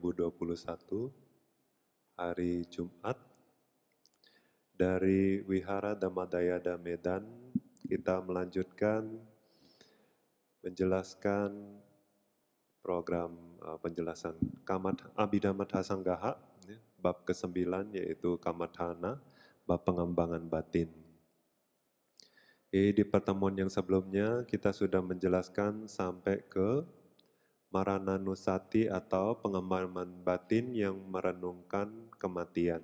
2021 hari Jumat dari Wihara Damadayada Medan kita melanjutkan menjelaskan program eh, penjelasan Kamat Abidamat Hasan Gahak ya, bab ke-9 yaitu kamathana bab pengembangan batin. di pertemuan yang sebelumnya kita sudah menjelaskan sampai ke marananusati atau pengembangan batin yang merenungkan kematian.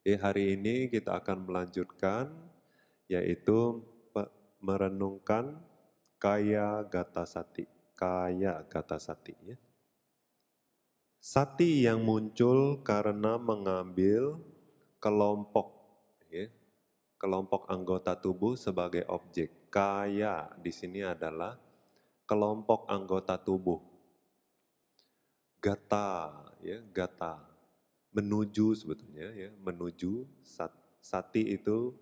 Di hari ini kita akan melanjutkan yaitu merenungkan kaya gata sati, kaya gata sati ya. Sati yang muncul karena mengambil kelompok ya, kelompok anggota tubuh sebagai objek. Kaya di sini adalah kelompok anggota tubuh. Gata, ya, gata menuju sebetulnya ya, menuju sat, sati itu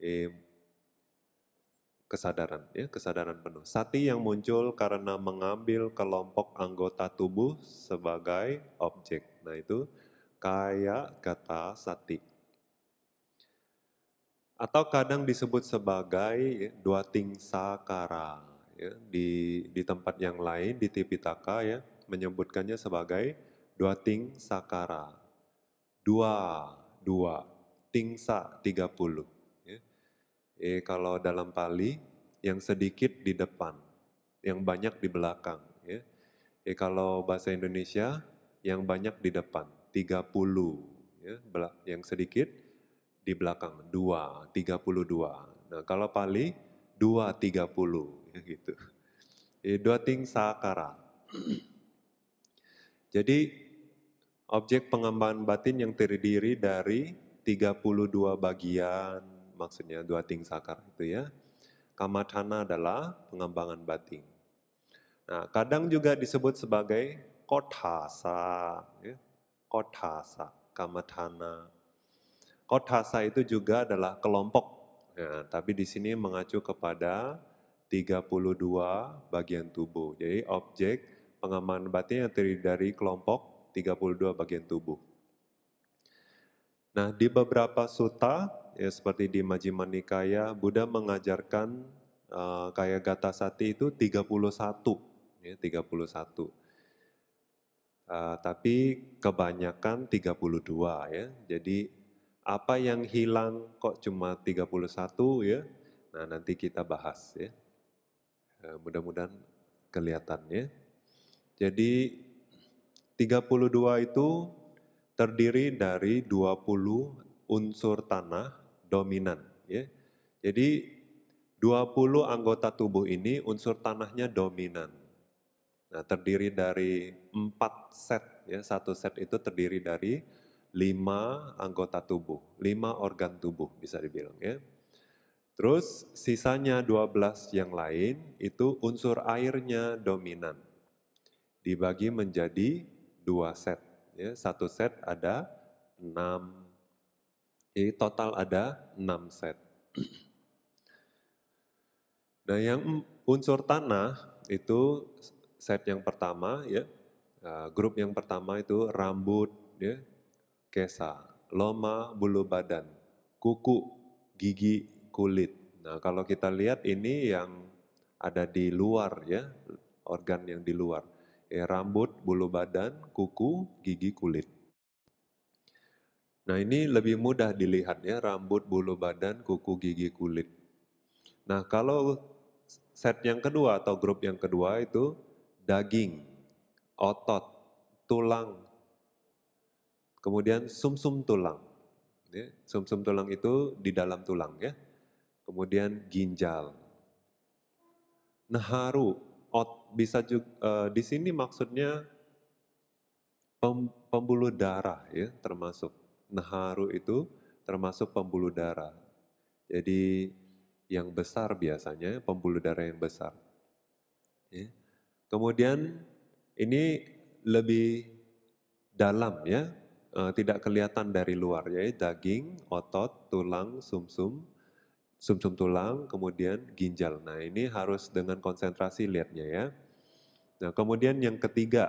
eh, kesadaran ya, kesadaran penuh. Sati yang muncul karena mengambil kelompok anggota tubuh sebagai objek. Nah, itu kayak gata sati. Atau kadang disebut sebagai ya, dua tingsa kara ya, di, di tempat yang lain di Tipitaka ya menyebutkannya sebagai dua ting sakara dua dua ting tingsa tiga puluh ya. e, kalau dalam Pali yang sedikit di depan yang banyak di belakang ya e, kalau bahasa Indonesia yang banyak di depan tiga puluh ya yang sedikit di belakang dua tiga puluh dua nah kalau Pali dua tiga puluh gitu. dua ting sakara. Jadi objek pengembangan batin yang terdiri dari 32 bagian, maksudnya dua ting sakar itu ya. Kamatana adalah pengembangan batin. Nah, kadang juga disebut sebagai kothasa, ya. kothasa, kamatana. Kothasa itu juga adalah kelompok, ya, tapi di sini mengacu kepada 32 bagian tubuh. Jadi objek pengaman batin yang terdiri dari kelompok 32 bagian tubuh. Nah, di beberapa suta, ya seperti di Majjhima Nikaya, Buddha mengajarkan uh, kaya gata sati itu 31. Ya, 31. Uh, eh, tapi kebanyakan 32 ya. Jadi apa yang hilang kok cuma 31 ya? Nah, nanti kita bahas ya. Eh, mudah-mudahan kelihatannya. Jadi 32 itu terdiri dari 20 unsur tanah dominan. Ya. Jadi 20 anggota tubuh ini unsur tanahnya dominan. Nah, terdiri dari empat set, ya. satu set itu terdiri dari lima anggota tubuh, lima organ tubuh bisa dibilang ya. Terus sisanya 12 yang lain itu unsur airnya dominan. Dibagi menjadi dua set. Ya, satu set ada 6. Jadi total ada 6 set. Nah yang unsur tanah itu set yang pertama, ya. E, grup yang pertama itu rambut, ya, kesa, loma, bulu badan, kuku, gigi, kulit. Nah, kalau kita lihat ini yang ada di luar ya, organ yang di luar. Ya, rambut, bulu badan, kuku, gigi, kulit. Nah, ini lebih mudah dilihat ya, rambut, bulu badan, kuku, gigi, kulit. Nah, kalau set yang kedua atau grup yang kedua itu daging, otot, tulang, kemudian sumsum -sum tulang. Sumsum -sum tulang itu di dalam tulang ya kemudian ginjal. Naharu, ot, bisa juga, uh, eh, di sini maksudnya pem, pembuluh darah ya termasuk. Naharu itu termasuk pembuluh darah. Jadi yang besar biasanya, pembuluh darah yang besar. Ya. Kemudian ini lebih dalam ya, uh, tidak kelihatan dari luar, ya daging, otot, tulang, sumsum, -sum, sumsum -sum tulang, kemudian ginjal. Nah ini harus dengan konsentrasi lihatnya ya. Nah kemudian yang ketiga,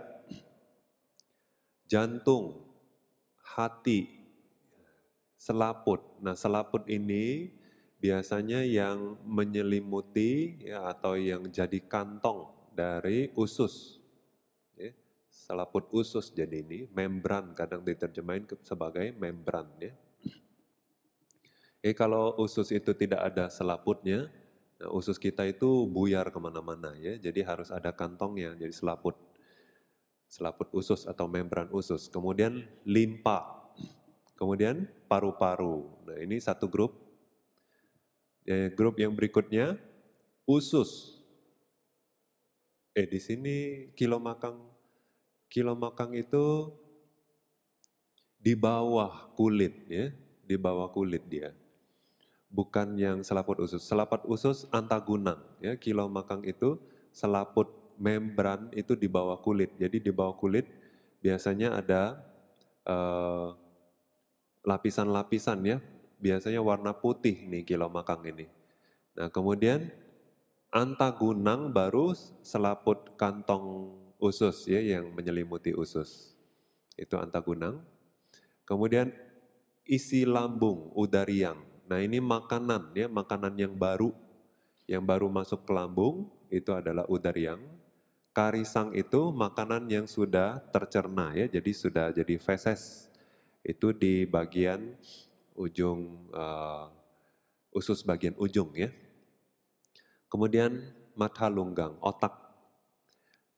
jantung, hati, selaput. Nah selaput ini biasanya yang menyelimuti ya, atau yang jadi kantong dari usus. Ya, selaput usus jadi ini, membran kadang diterjemahin sebagai membran ya. Oke, eh, kalau usus itu tidak ada selaputnya, nah usus kita itu buyar kemana-mana ya, jadi harus ada kantongnya, jadi selaput. Selaput usus atau membran usus. Kemudian limpa, kemudian paru-paru. Nah ini satu grup. Ya, grup yang berikutnya, usus. Eh di sini kilo makang, kilo makang itu di bawah kulit ya, di bawah kulit dia bukan yang selaput usus. Selaput usus antagunang, ya kilau makang itu selaput membran itu di bawah kulit. Jadi di bawah kulit biasanya ada eh, lapisan-lapisan uh, ya, biasanya warna putih nih kilau makang ini. Nah kemudian antagunang baru selaput kantong usus ya yang menyelimuti usus. Itu antagunang. Kemudian isi lambung, udariang Nah ini makanan ya, makanan yang baru. Yang baru masuk ke lambung itu adalah udar yang. Karisang itu makanan yang sudah tercerna ya, jadi sudah jadi feses. Itu di bagian ujung, uh, usus bagian ujung ya. Kemudian mata lunggang, otak.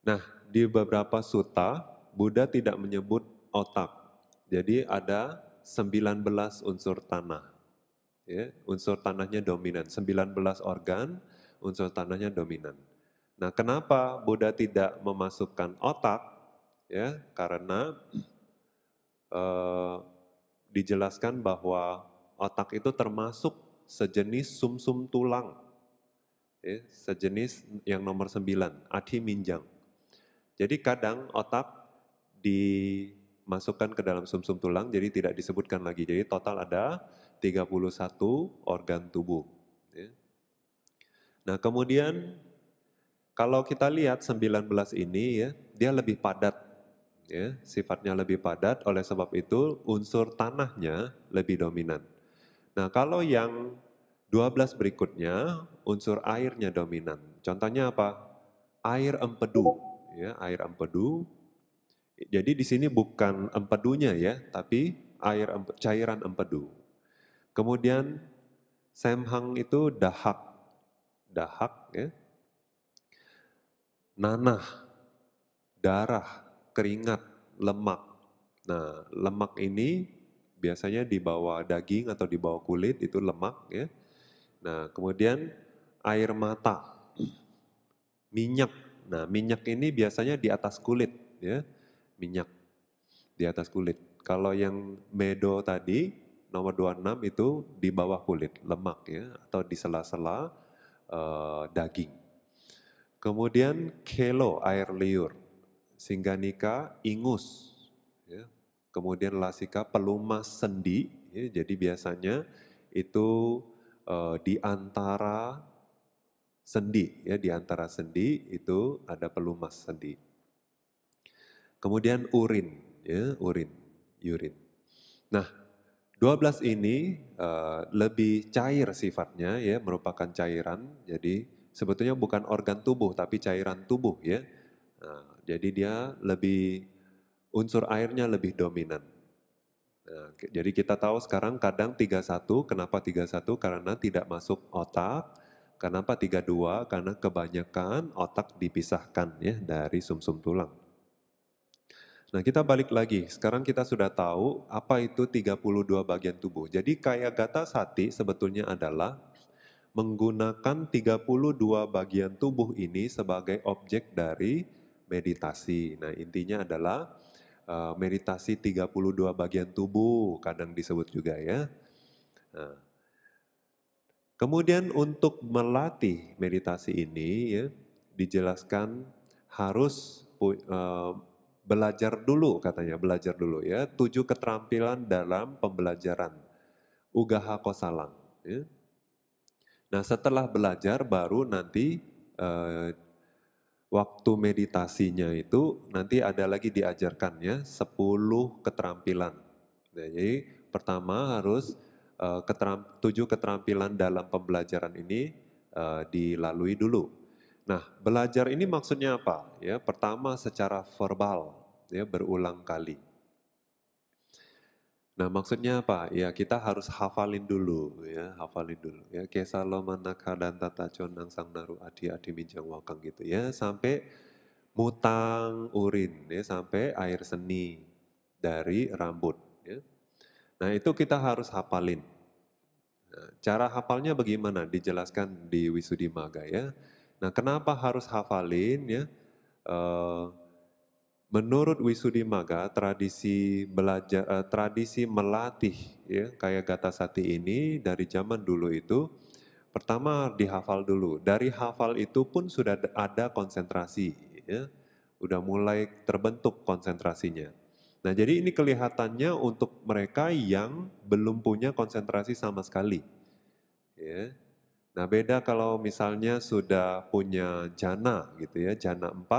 Nah di beberapa suta Buddha tidak menyebut otak. Jadi ada 19 unsur tanah ya, unsur tanahnya dominan, 19 organ unsur tanahnya dominan. Nah, kenapa Buddha tidak memasukkan otak? Ya, karena eh, dijelaskan bahwa otak itu termasuk sejenis sumsum -sum tulang. Ya, sejenis yang nomor 9, adhi minjang. Jadi kadang otak dimasukkan ke dalam sumsum -sum tulang jadi tidak disebutkan lagi. Jadi total ada 31 organ tubuh. Ya. Nah kemudian kalau kita lihat 19 ini ya, dia lebih padat. Ya, sifatnya lebih padat, oleh sebab itu unsur tanahnya lebih dominan. Nah kalau yang 12 berikutnya, unsur airnya dominan. Contohnya apa? Air empedu. Ya, air empedu. Jadi di sini bukan empedunya ya, tapi air cairan empedu. Kemudian Semhang itu dahak, dahak ya. Nanah, darah, keringat, lemak. Nah, lemak ini biasanya di bawah daging atau di bawah kulit itu lemak ya. Nah, kemudian air mata, minyak. Nah, minyak ini biasanya di atas kulit ya, minyak di atas kulit. Kalau yang medo tadi nomor 26 itu di bawah kulit, lemak ya, atau di sela-sela uh, daging. Kemudian kelo, air liur. Singganika, ingus. Ya. Kemudian lasika, pelumas sendi. Ya, jadi biasanya itu uh, di antara sendi. ya Di antara sendi itu ada pelumas sendi. Kemudian urin, ya, urin, urin. Nah, 12 ini uh, lebih cair sifatnya ya, merupakan cairan. Jadi sebetulnya bukan organ tubuh tapi cairan tubuh ya. Nah, jadi dia lebih unsur airnya lebih dominan. Nah, jadi kita tahu sekarang kadang 31, kenapa 31? Karena tidak masuk otak. Kenapa 32? Karena kebanyakan otak dipisahkan ya dari sumsum -sum tulang. Nah, kita balik lagi. Sekarang kita sudah tahu apa itu 32 bagian tubuh. Jadi kaya gata sati sebetulnya adalah menggunakan 32 bagian tubuh ini sebagai objek dari meditasi. Nah, intinya adalah uh, meditasi 32 bagian tubuh, kadang disebut juga ya. Nah, kemudian untuk melatih meditasi ini ya dijelaskan harus uh, belajar dulu katanya, belajar dulu ya. Tujuh keterampilan dalam pembelajaran. Ugaha kosalang. Ya. Nah setelah belajar baru nanti eh, waktu meditasinya itu nanti ada lagi diajarkannya sepuluh keterampilan. Nah, jadi pertama harus eh, keteramp tujuh keterampilan dalam pembelajaran ini eh, dilalui dulu. Nah, belajar ini maksudnya apa? Ya, pertama secara verbal, ya berulang kali. Nah, maksudnya apa? Ya, kita harus hafalin dulu, ya, hafalin dulu. Ya, kesalo manaka dan tata conang sang naru adi adi minjang wakang gitu ya, sampai mutang urin, ya, sampai air seni dari rambut. Ya. Nah, itu kita harus hafalin. Nah, cara hafalnya bagaimana? Dijelaskan di wisudimaga ya Nah, kenapa harus hafalin ya? Eh, menurut Wisudimaga tradisi belajar, eh, tradisi melatih ya kayak gata sati ini dari zaman dulu itu pertama dihafal dulu. Dari hafal itu pun sudah ada konsentrasi ya. Udah mulai terbentuk konsentrasinya. Nah, jadi ini kelihatannya untuk mereka yang belum punya konsentrasi sama sekali. Ya, Nah beda kalau misalnya sudah punya jana gitu ya, jana 4,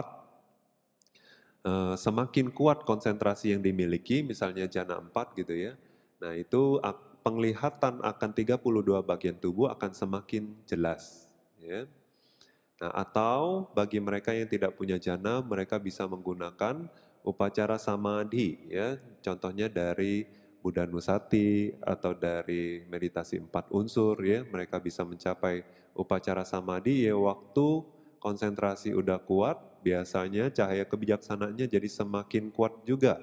eh, semakin kuat konsentrasi yang dimiliki, misalnya jana 4 gitu ya, nah itu penglihatan akan 32 bagian tubuh akan semakin jelas. Ya. Nah, atau bagi mereka yang tidak punya jana, mereka bisa menggunakan upacara samadhi, ya, contohnya dari Buddha Nusati atau dari meditasi empat unsur ya mereka bisa mencapai upacara samadhi ya waktu konsentrasi udah kuat biasanya cahaya kebijaksanaannya jadi semakin kuat juga.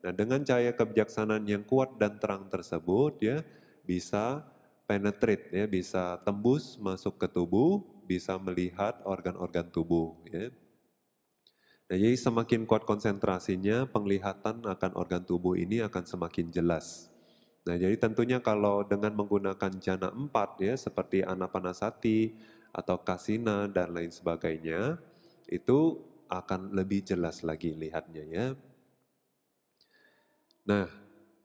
Nah dengan cahaya kebijaksanaan yang kuat dan terang tersebut ya bisa penetrate ya bisa tembus masuk ke tubuh bisa melihat organ-organ tubuh ya Nah, jadi semakin kuat konsentrasinya, penglihatan akan organ tubuh ini akan semakin jelas. Nah, jadi tentunya kalau dengan menggunakan jana empat ya seperti anapanasati atau kasina dan lain sebagainya, itu akan lebih jelas lagi lihatnya ya. Nah,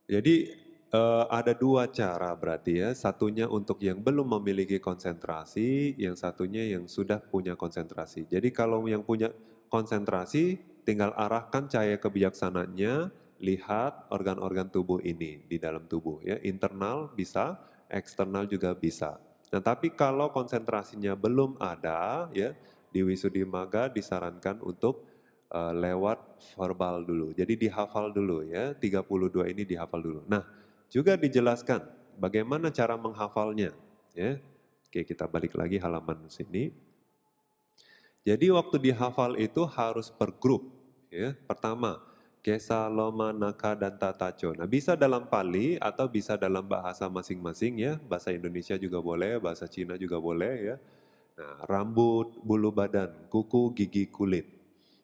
jadi e, ada dua cara berarti ya. Satunya untuk yang belum memiliki konsentrasi, yang satunya yang sudah punya konsentrasi. Jadi kalau yang punya konsentrasi tinggal arahkan cahaya kebijaksanaannya lihat organ-organ tubuh ini di dalam tubuh ya internal bisa eksternal juga bisa nah tapi kalau konsentrasinya belum ada ya di wisudi maga disarankan untuk uh, lewat verbal dulu jadi dihafal dulu ya 32 ini dihafal dulu nah juga dijelaskan bagaimana cara menghafalnya ya oke kita balik lagi halaman sini jadi waktu dihafal itu harus per grup. Ya. Pertama, Kesa, Loma, Naka, dan Tataco. Nah bisa dalam Pali atau bisa dalam bahasa masing-masing ya. Bahasa Indonesia juga boleh, bahasa Cina juga boleh ya. Nah, rambut, bulu badan, kuku, gigi, kulit.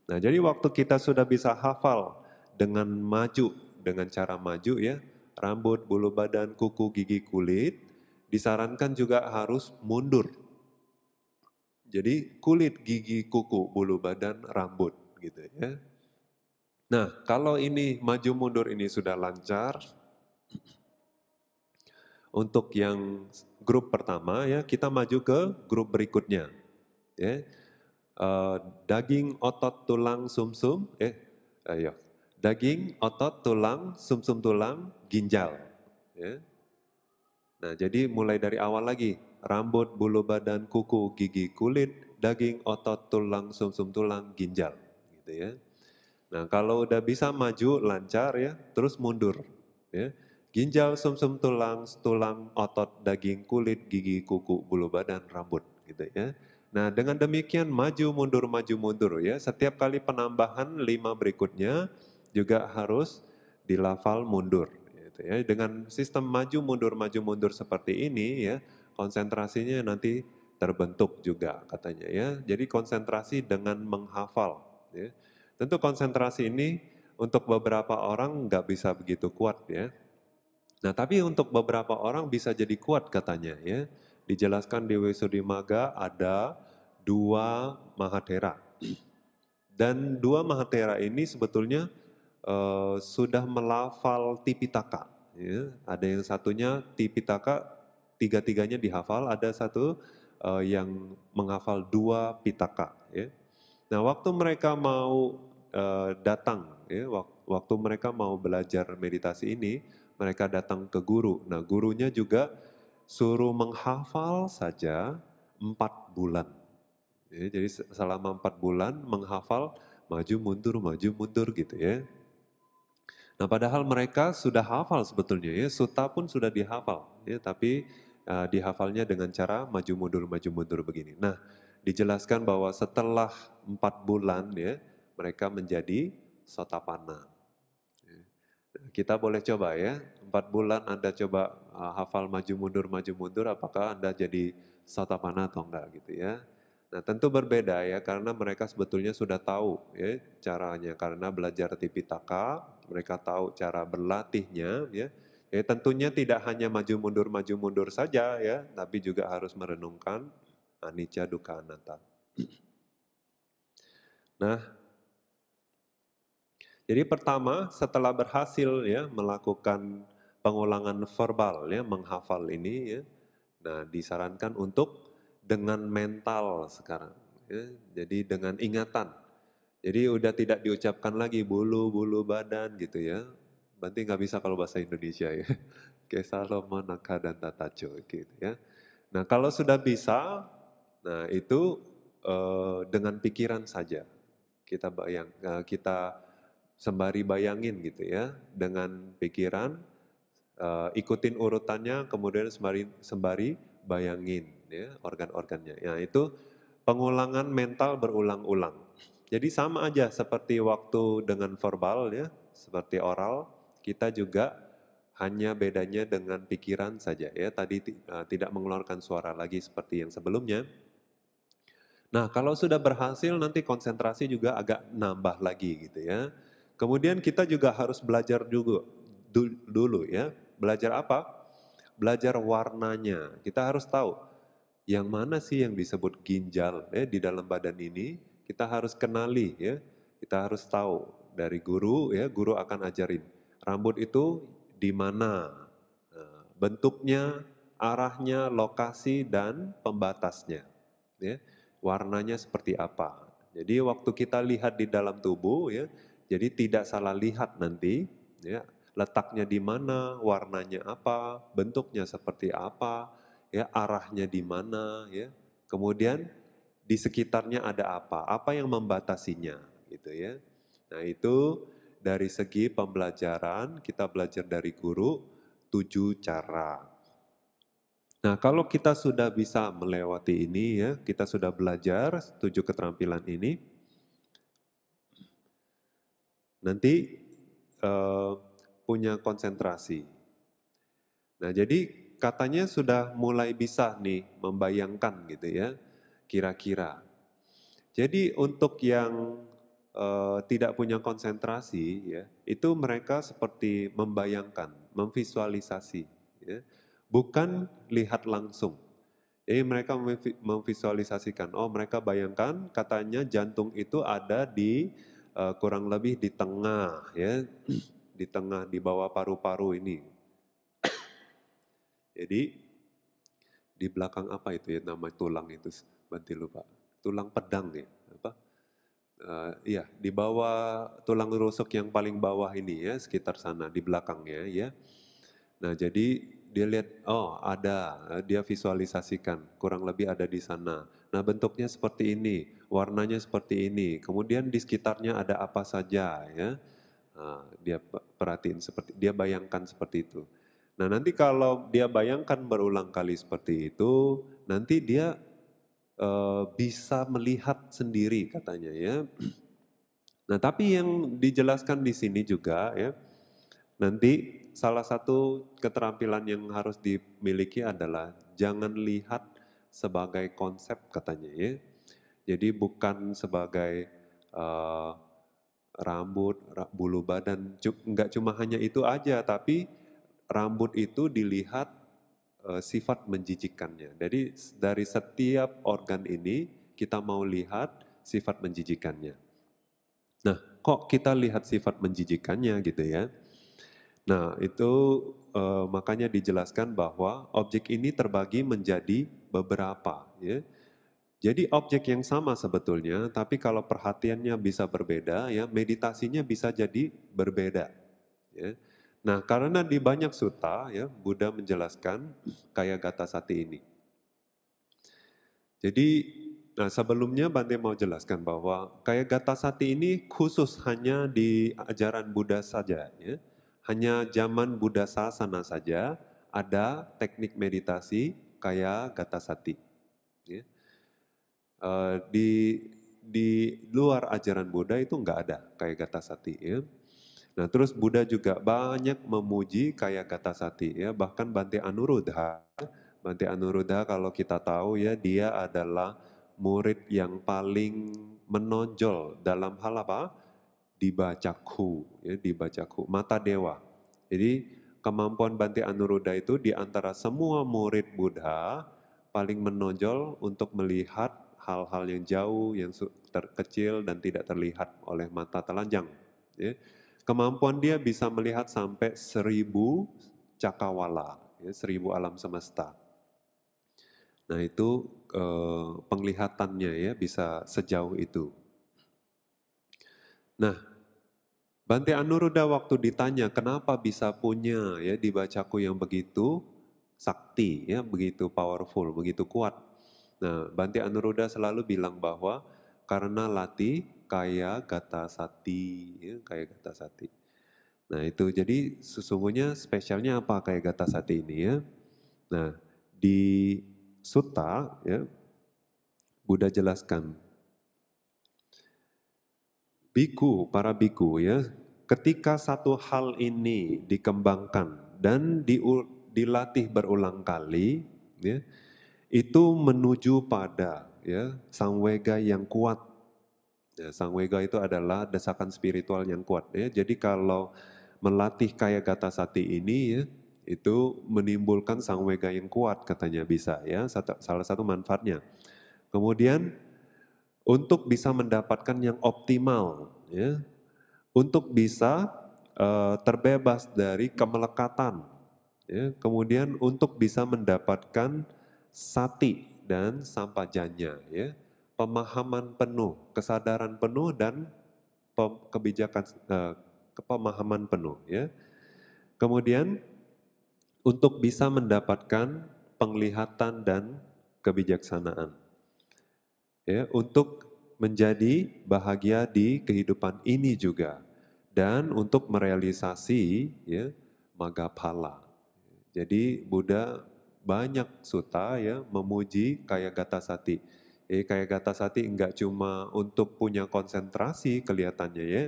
Nah jadi waktu kita sudah bisa hafal dengan maju, dengan cara maju ya. Rambut, bulu badan, kuku, gigi, kulit. Disarankan juga harus mundur jadi kulit, gigi, kuku, bulu badan, rambut gitu ya. Nah, kalau ini maju mundur ini sudah lancar, untuk yang grup pertama ya kita maju ke grup berikutnya. Ya. Uh, daging, otot, tulang, sumsum, -sum, eh, ayo, daging, otot, tulang, sumsum -sum tulang, ginjal. Ya. Nah, jadi mulai dari awal lagi rambut, bulu badan, kuku, gigi, kulit, daging, otot, tulang, sumsum -sum tulang, ginjal, gitu ya. Nah, kalau udah bisa maju lancar ya, terus mundur, ya. Ginjal, sumsum -sum tulang, tulang, otot, daging, kulit, gigi, kuku, bulu badan, rambut, gitu ya. Nah, dengan demikian maju mundur maju mundur ya. Setiap kali penambahan lima berikutnya juga harus dilafal mundur gitu ya. Dengan sistem maju mundur maju mundur seperti ini ya, konsentrasinya nanti terbentuk juga katanya ya. Jadi konsentrasi dengan menghafal. Ya. Tentu konsentrasi ini untuk beberapa orang nggak bisa begitu kuat ya. Nah tapi untuk beberapa orang bisa jadi kuat katanya ya. Dijelaskan di Wisudimaga ada dua mahatera. Dan dua mahatera ini sebetulnya uh, sudah melafal Tipitaka. Ya. Ada yang satunya Tipitaka tiga-tiganya dihafal, ada satu uh, yang menghafal dua pitaka. Ya. Nah, waktu mereka mau uh, datang, ya, waktu mereka mau belajar meditasi ini, mereka datang ke guru. Nah, gurunya juga suruh menghafal saja empat bulan. Ya, jadi selama empat bulan menghafal maju mundur maju mundur gitu ya. Nah padahal mereka sudah hafal sebetulnya ya, suta pun sudah dihafal ya, tapi uh, dihafalnya dengan cara maju mundur maju mundur begini. Nah, dijelaskan bahwa setelah empat bulan ya mereka menjadi sotapana. Ya. Kita boleh coba ya, empat bulan Anda coba eh, hafal maju mundur maju mundur, apakah Anda jadi sotapana atau enggak gitu ya. Nah tentu berbeda ya, karena mereka sebetulnya sudah tahu ya caranya, karena belajar tipitaka, mereka tahu cara berlatihnya ya, Ya, tentunya tidak hanya maju mundur maju mundur saja ya, tapi juga harus merenungkan anicca dukkha anatta. Nah, jadi pertama setelah berhasil ya melakukan pengulangan verbal ya menghafal ini ya, nah disarankan untuk dengan mental sekarang, ya, jadi dengan ingatan. Jadi udah tidak diucapkan lagi bulu bulu badan gitu ya, Berarti nggak bisa kalau bahasa Indonesia ya. Kesalo naka dan tatajo gitu ya. Nah kalau sudah bisa, nah itu uh, dengan pikiran saja kita bayang, uh, kita sembari bayangin gitu ya dengan pikiran uh, ikutin urutannya kemudian sembari sembari bayangin ya organ-organnya. Ya itu pengulangan mental berulang-ulang. Jadi sama aja seperti waktu dengan verbal ya, seperti oral kita juga hanya bedanya dengan pikiran saja ya. Tadi uh, tidak mengeluarkan suara lagi seperti yang sebelumnya. Nah, kalau sudah berhasil nanti konsentrasi juga agak nambah lagi gitu ya. Kemudian kita juga harus belajar juga du, dulu ya. Belajar apa? Belajar warnanya. Kita harus tahu yang mana sih yang disebut ginjal ya di dalam badan ini. Kita harus kenali ya. Kita harus tahu dari guru ya, guru akan ajarin Rambut itu di mana? Nah, bentuknya, arahnya, lokasi, dan pembatasnya. Ya, warnanya seperti apa? Jadi waktu kita lihat di dalam tubuh, ya, jadi tidak salah lihat nanti, ya, letaknya di mana, warnanya apa, bentuknya seperti apa, ya, arahnya di mana, ya. Kemudian di sekitarnya ada apa? Apa yang membatasinya, gitu ya? Nah itu dari segi pembelajaran kita belajar dari guru tujuh cara. Nah, kalau kita sudah bisa melewati ini ya, kita sudah belajar tujuh keterampilan ini, nanti uh, punya konsentrasi. Nah, jadi katanya sudah mulai bisa nih membayangkan gitu ya, kira-kira. Jadi untuk yang Eh, tidak punya konsentrasi, ya, itu mereka seperti membayangkan, memvisualisasi, ya, bukan ya. lihat langsung. Jadi mereka memvisualisasikan, oh mereka bayangkan katanya jantung itu ada di uh, kurang lebih di tengah, ya, di tengah di bawah paru-paru ini. Jadi di belakang apa itu ya nama tulang itu, banti lupa, tulang pedang ya uh, ya di bawah tulang rusuk yang paling bawah ini ya sekitar sana di belakangnya ya. Nah jadi dia lihat oh ada eh, dia visualisasikan kurang lebih ada di sana. Nah bentuknya seperti ini, warnanya seperti ini. Kemudian di sekitarnya ada apa saja ya. Nah, dia perhatiin seperti dia bayangkan seperti itu. Nah nanti kalau dia bayangkan berulang kali seperti itu, nanti dia Eh, bisa melihat sendiri katanya ya. Nah tapi yang dijelaskan di sini juga ya, nanti salah satu keterampilan yang harus dimiliki adalah jangan lihat sebagai konsep katanya ya. Jadi bukan sebagai uh, rambut, bulu badan, Enggak cuma hanya itu aja, tapi rambut itu dilihat Eh, sifat menjijikannya. Jadi dari setiap organ ini kita mau lihat sifat menjijikannya. Nah, kok kita lihat sifat menjijikannya gitu ya? Nah, itu uh, makanya dijelaskan bahwa objek ini terbagi menjadi beberapa ya. Jadi objek yang sama sebetulnya, tapi kalau perhatiannya bisa berbeda ya, meditasinya bisa jadi berbeda. Ya. Nah, karena di banyak suta ya Buddha menjelaskan kayak gata sati ini. Jadi nah sebelumnya Bante mau jelaskan bahwa kayak gata sati ini khusus hanya di ajaran Buddha saja ya. Hanya zaman Buddha Sasana saja ada teknik meditasi kayak gata sati. Ya. Eh, di di luar ajaran Buddha itu enggak ada kayak gata sati ya Nah terus Buddha juga banyak memuji kaya kata sati ya bahkan Bante Anuruddha. Bante Anuruddha kalau kita tahu ya dia adalah murid yang paling menonjol dalam hal apa? Dibacaku, ya, dibacaku, mata dewa. Jadi kemampuan Bante Anuruddha itu di antara semua murid Buddha paling menonjol untuk melihat hal-hal yang jauh, yang terkecil dan tidak terlihat oleh mata telanjang. Ya Kemampuan dia bisa melihat sampai seribu cakawala, ya, seribu alam semesta. Nah itu eh, penglihatannya ya bisa sejauh itu. Nah, Bante Anuruddha waktu ditanya kenapa bisa punya ya dibacaku yang begitu sakti ya begitu powerful begitu kuat. Nah, Bante Anuruddha selalu bilang bahwa karena latih kaya gata sati, ya, kaya gata sati. Nah itu jadi sesungguhnya spesialnya apa kaya gata sati ini ya. Nah di sutta ya Buddha jelaskan biku para biku ya ketika satu hal ini dikembangkan dan di, dilatih berulang kali ya itu menuju pada ya sangwega yang kuat Ya, Wega itu adalah desakan spiritual yang kuat. Ya. Jadi kalau melatih kaya gata sati ini ya, itu menimbulkan sang Wega yang kuat katanya bisa ya satu, salah satu manfaatnya. Kemudian untuk bisa mendapatkan yang optimal ya untuk bisa uh, terbebas dari kemelekatan ya kemudian untuk bisa mendapatkan sati dan sampajanya ya pemahaman penuh, kesadaran penuh dan kebijakan eh, kepemahaman penuh ya. Kemudian untuk bisa mendapatkan penglihatan dan kebijaksanaan. Ya, untuk menjadi bahagia di kehidupan ini juga dan untuk merealisasi ya magapala. Jadi Buddha banyak suta ya memuji kaya gata sati Eh, kayak kata sati enggak cuma untuk punya konsentrasi kelihatannya ya.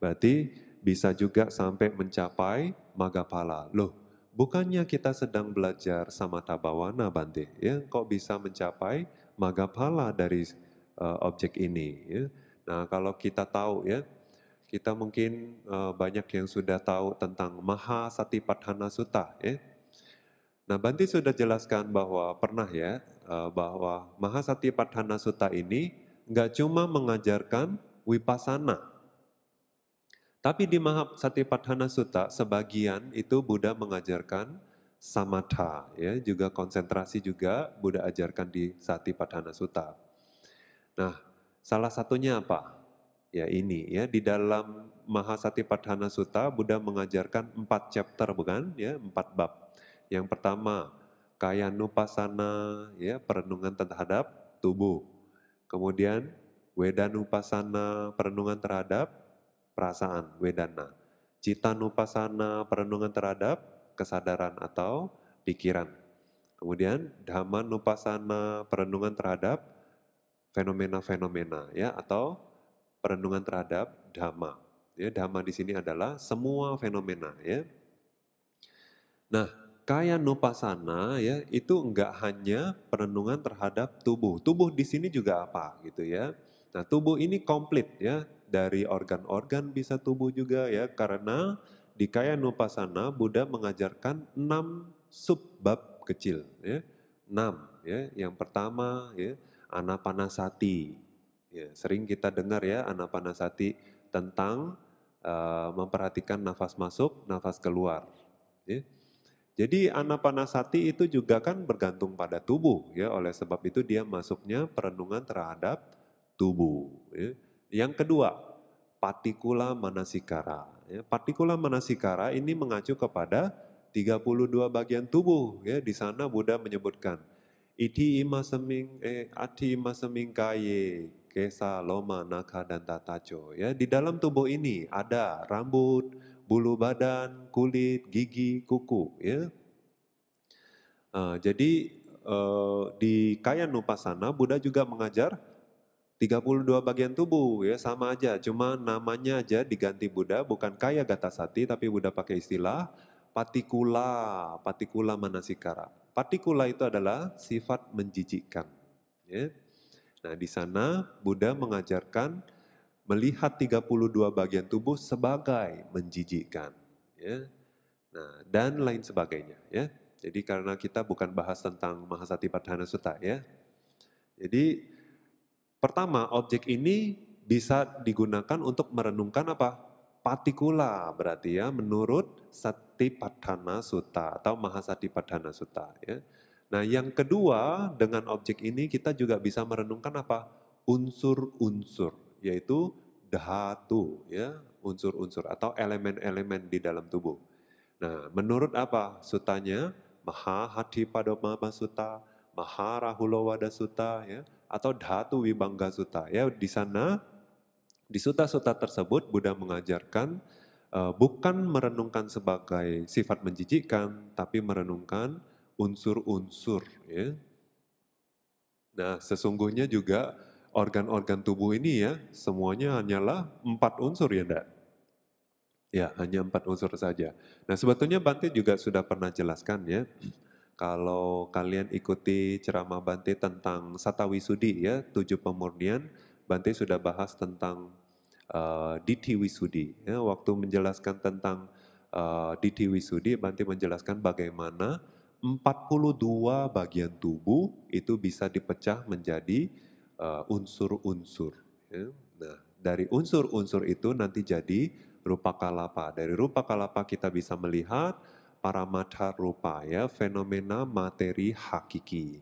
Berarti bisa juga sampai mencapai magapala. Loh, bukannya kita sedang belajar sama tabawana Bante, ya kok bisa mencapai magapala dari uh, objek ini ya. Nah, kalau kita tahu ya, kita mungkin uh, banyak yang sudah tahu tentang Maha Satipatthana Sutta ya Nah, Banti sudah jelaskan bahwa pernah ya, eh, bahwa Mahasati Padhana Sutta ini nggak cuma mengajarkan wipasana, tapi di Mahasati Padhana Sutta sebagian itu Buddha mengajarkan samatha, ya juga konsentrasi juga Buddha ajarkan di Sati Padhana Sutta. Nah, salah satunya apa? Ya ini ya di dalam Mahasati Padhana Sutta Buddha mengajarkan empat chapter bukan? Ya empat bab. Yang pertama, kaya nupasana, ya, perenungan terhadap tubuh. Kemudian nupasana, perenungan terhadap perasaan, wedana. cita nupasana, perenungan terhadap kesadaran atau pikiran. Kemudian dhamma nupasana, perenungan terhadap fenomena-fenomena ya atau perenungan terhadap dhamma. Ya, dhamma di sini adalah semua fenomena ya. Nah, kaya nupasana ya itu enggak hanya perenungan terhadap tubuh. Tubuh di sini juga apa gitu ya. Nah, tubuh ini komplit ya dari organ-organ bisa tubuh juga ya karena di kaya nupasana Buddha mengajarkan enam subbab kecil ya. enam ya. Yang pertama ya anapanasati. Ya, sering kita dengar ya anapanasati tentang uh, memperhatikan nafas masuk, nafas keluar. Ya. Jadi anapanasati itu juga kan bergantung pada tubuh ya, oleh sebab itu dia masuknya perenungan terhadap tubuh. Ya. Yang kedua, partikula manasikara. Ya, patikula manasikara ini mengacu kepada 32 bagian tubuh. Ya, di sana Buddha menyebutkan iti ima seming, eh, ati ima kaye, kesa loma naka dan tataco. Ya, di dalam tubuh ini ada rambut, bulu badan, kulit, gigi, kuku. Ya. Nah, jadi eh, di Kaya Nupasana Buddha juga mengajar 32 bagian tubuh ya sama aja cuma namanya aja diganti Buddha bukan kaya gata gatasati tapi Buddha pakai istilah patikula patikula manasikara patikula itu adalah sifat menjijikkan ya. nah di sana Buddha mengajarkan melihat 32 bagian tubuh sebagai menjijikkan. Ya. Nah, dan lain sebagainya. Ya. Jadi karena kita bukan bahas tentang Padhana Sutta ya. Jadi pertama objek ini bisa digunakan untuk merenungkan apa? Partikula berarti ya menurut Padhana Sutta atau Padhana Sutta ya. Nah yang kedua dengan objek ini kita juga bisa merenungkan apa? Unsur-unsur yaitu dhatu ya unsur-unsur atau elemen-elemen di dalam tubuh. Nah, menurut apa sutanya? Maha Hati pada mama suta, Maha Rahulawada suta, ya atau Dhatu Wibangga suta. Ya, di sana di suta-suta tersebut Buddha mengajarkan uh, bukan merenungkan sebagai sifat menjijikan, tapi merenungkan unsur-unsur ya. Nah, sesungguhnya juga organ-organ tubuh ini ya semuanya hanyalah empat unsur ya ndak? Ya hanya empat unsur saja. Nah sebetulnya Bante juga sudah pernah jelaskan ya kalau kalian ikuti ceramah Bante tentang Satawi Sudi ya tujuh pemurnian Bante sudah bahas tentang uh, eh, Diti Wisudi ya waktu menjelaskan tentang uh, eh, Diti Wisudi Bante menjelaskan bagaimana 42 bagian tubuh itu bisa dipecah menjadi Eh, unsur-unsur. ya. Nah, dari unsur-unsur itu nanti jadi rupa kalapa. Dari rupa kalapa kita bisa melihat para mata rupa ya, fenomena materi hakiki.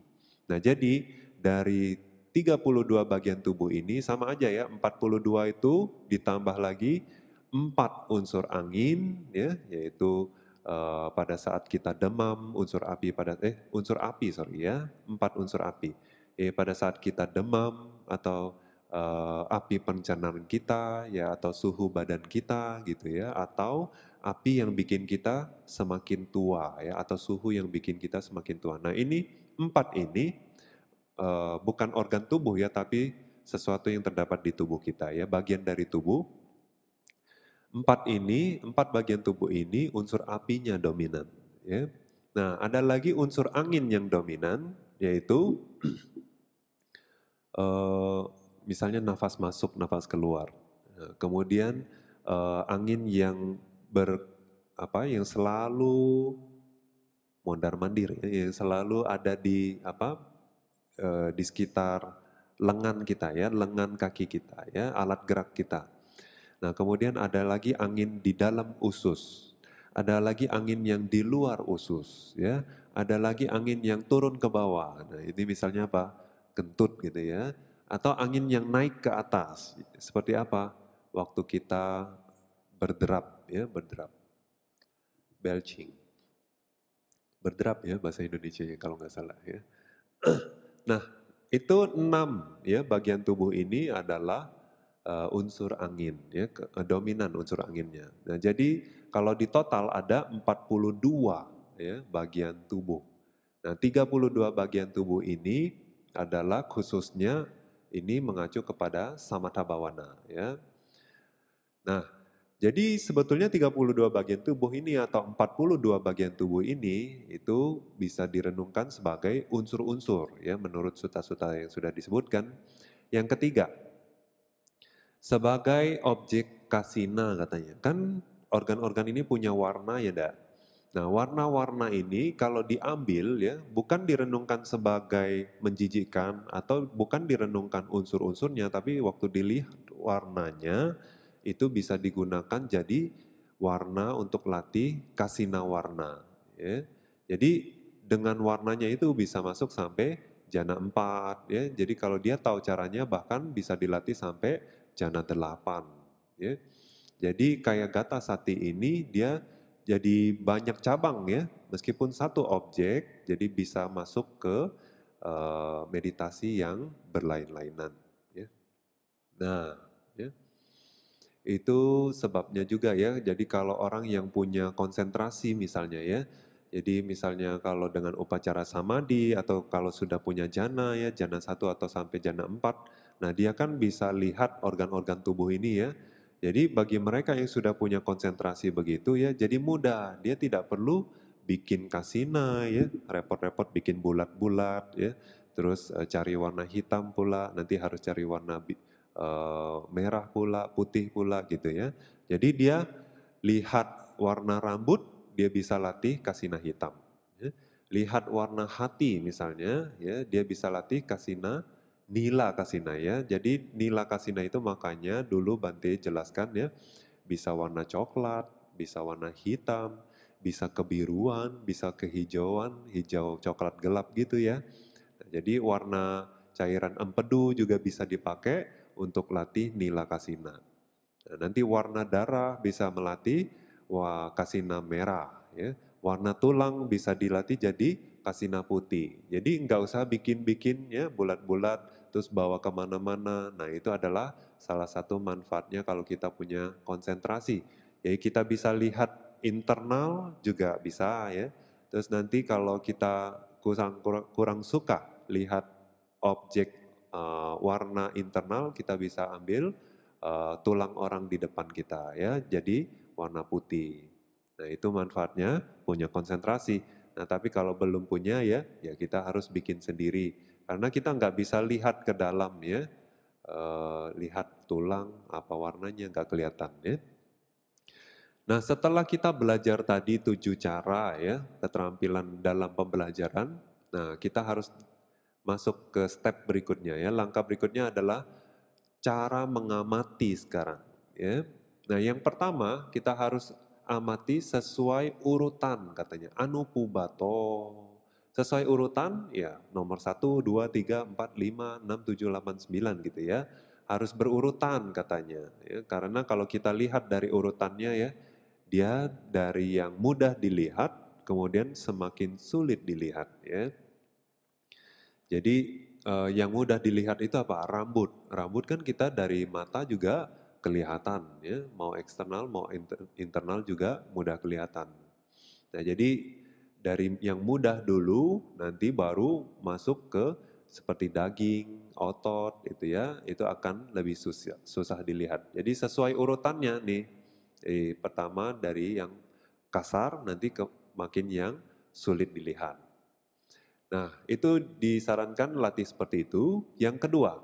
Nah, jadi dari 32 bagian tubuh ini sama aja ya, 42 itu ditambah lagi empat unsur angin ya, yaitu uh, pada saat kita demam unsur api pada eh unsur api sorry ya, empat unsur api eh, pada saat kita demam atau uh, api pencernaan kita ya atau suhu badan kita gitu ya atau api yang bikin kita semakin tua ya atau suhu yang bikin kita semakin tua. Nah ini empat ini uh, bukan organ tubuh ya tapi sesuatu yang terdapat di tubuh kita ya bagian dari tubuh. Empat ini empat bagian tubuh ini unsur apinya dominan ya. Nah ada lagi unsur angin yang dominan yaitu Eh, misalnya nafas masuk, nafas keluar. Nah, kemudian uh, angin yang ber apa yang selalu mondar mandir, ya, yang selalu ada di apa uh, di sekitar lengan kita ya, lengan kaki kita ya, alat gerak kita. Nah kemudian ada lagi angin di dalam usus, ada lagi angin yang di luar usus ya, ada lagi angin yang turun ke bawah. Nah ini misalnya apa? kentut gitu ya, atau angin yang naik ke atas. Seperti apa? Waktu kita berderap ya, berderap. Belching. Berderap ya bahasa Indonesia ya kalau nggak salah ya. nah, itu enam ya bagian tubuh ini adalah uh, unsur angin ya, ke, dominan unsur anginnya. Nah, jadi kalau di total ada 42 ya bagian tubuh. Nah, 32 bagian tubuh ini adalah khususnya ini mengacu kepada samatha bawana ya. Nah, jadi sebetulnya 32 bagian tubuh ini atau 42 bagian tubuh ini itu bisa direnungkan sebagai unsur-unsur ya menurut suta-suta yang sudah disebutkan. Yang ketiga, sebagai objek kasina katanya. Kan organ-organ ini punya warna ya, Dak? Nah, warna-warna ini kalau diambil ya, bukan direnungkan sebagai menjijikkan atau bukan direnungkan unsur-unsurnya, tapi waktu dilihat warnanya itu bisa digunakan jadi warna untuk latih kasina warna. Ya. Jadi dengan warnanya itu bisa masuk sampai jana 4 ya. Jadi kalau dia tahu caranya bahkan bisa dilatih sampai jana 8 ya. Jadi kayak gata sati ini dia jadi banyak cabang ya, meskipun satu objek, jadi bisa masuk ke uh, meditasi yang berlain-lainan. Ya. Nah, ya. itu sebabnya juga ya. Jadi kalau orang yang punya konsentrasi misalnya ya, jadi misalnya kalau dengan upacara samadhi atau kalau sudah punya jana ya, jana satu atau sampai jana empat, nah dia kan bisa lihat organ-organ tubuh ini ya. Jadi bagi mereka yang sudah punya konsentrasi begitu ya, jadi mudah. Dia tidak perlu bikin kasina ya, repot-repot bikin bulat-bulat ya, terus e, cari warna hitam pula, nanti harus cari warna e, merah pula, putih pula gitu ya. Jadi dia lihat warna rambut, dia bisa latih kasina hitam. Ya. Lihat warna hati misalnya, ya dia bisa latih kasina nila kasina ya. Jadi nila kasina itu makanya dulu Bante jelaskan ya, bisa warna coklat, bisa warna hitam, bisa kebiruan, bisa kehijauan, hijau coklat gelap gitu ya. Nah, jadi warna cairan empedu juga bisa dipakai untuk latih nila kasina. Nah, nanti warna darah bisa melatih wah, kasina merah ya. Warna tulang bisa dilatih jadi kasina putih. Jadi nggak usah bikin-bikin ya bulat-bulat terus bawa kemana-mana. Nah itu adalah salah satu manfaatnya kalau kita punya konsentrasi. Jadi ya, kita bisa lihat internal juga bisa ya. Terus nanti kalau kita kurang, kurang, suka lihat objek uh, warna internal kita bisa ambil uh, tulang orang di depan kita ya jadi warna putih nah itu manfaatnya punya konsentrasi nah tapi kalau belum punya ya ya kita harus bikin sendiri karena kita nggak bisa lihat ke dalam ya, e, lihat tulang apa warnanya nggak kelihatan ya. Nah setelah kita belajar tadi tujuh cara ya, keterampilan dalam pembelajaran, nah kita harus masuk ke step berikutnya ya. Langkah berikutnya adalah cara mengamati sekarang ya. Nah yang pertama kita harus amati sesuai urutan katanya. Anupubato Sesuai urutan, ya nomor 1, 2, 3, 4, 5, 6, 7, 8, 9 gitu ya. Harus berurutan katanya. Ya, karena kalau kita lihat dari urutannya ya, dia dari yang mudah dilihat, kemudian semakin sulit dilihat ya. Jadi eh, yang mudah dilihat itu apa? Rambut. Rambut kan kita dari mata juga kelihatan ya, mau eksternal mau inter internal juga mudah kelihatan. Nah, jadi dari yang mudah dulu nanti baru masuk ke seperti daging, otot itu ya, itu akan lebih susah, susah dilihat. Jadi sesuai urutannya nih. Eh, pertama dari yang kasar nanti ke makin yang sulit dilihat. Nah, itu disarankan latih seperti itu. Yang kedua,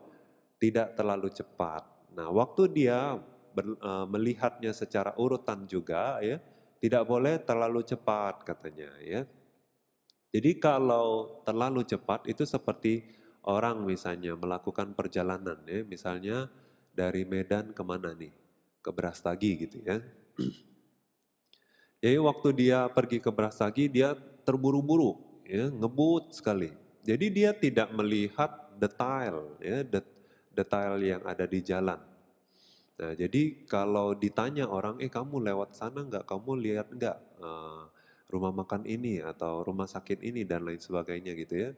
tidak terlalu cepat. Nah, waktu dia ber, e, melihatnya secara urutan juga ya, tidak boleh terlalu cepat katanya ya. Jadi kalau terlalu cepat itu seperti orang misalnya melakukan perjalanan ya, misalnya dari Medan kemana nih? Ke Brastagi gitu ya. Jadi waktu dia pergi ke Brastagi dia terburu-buru, ya, ngebut sekali. Jadi dia tidak melihat detail, ya, detail yang ada di jalan. Nah, jadi kalau ditanya orang, eh kamu lewat sana nggak, kamu lihat nggak uh, rumah makan ini atau rumah sakit ini dan lain sebagainya gitu ya,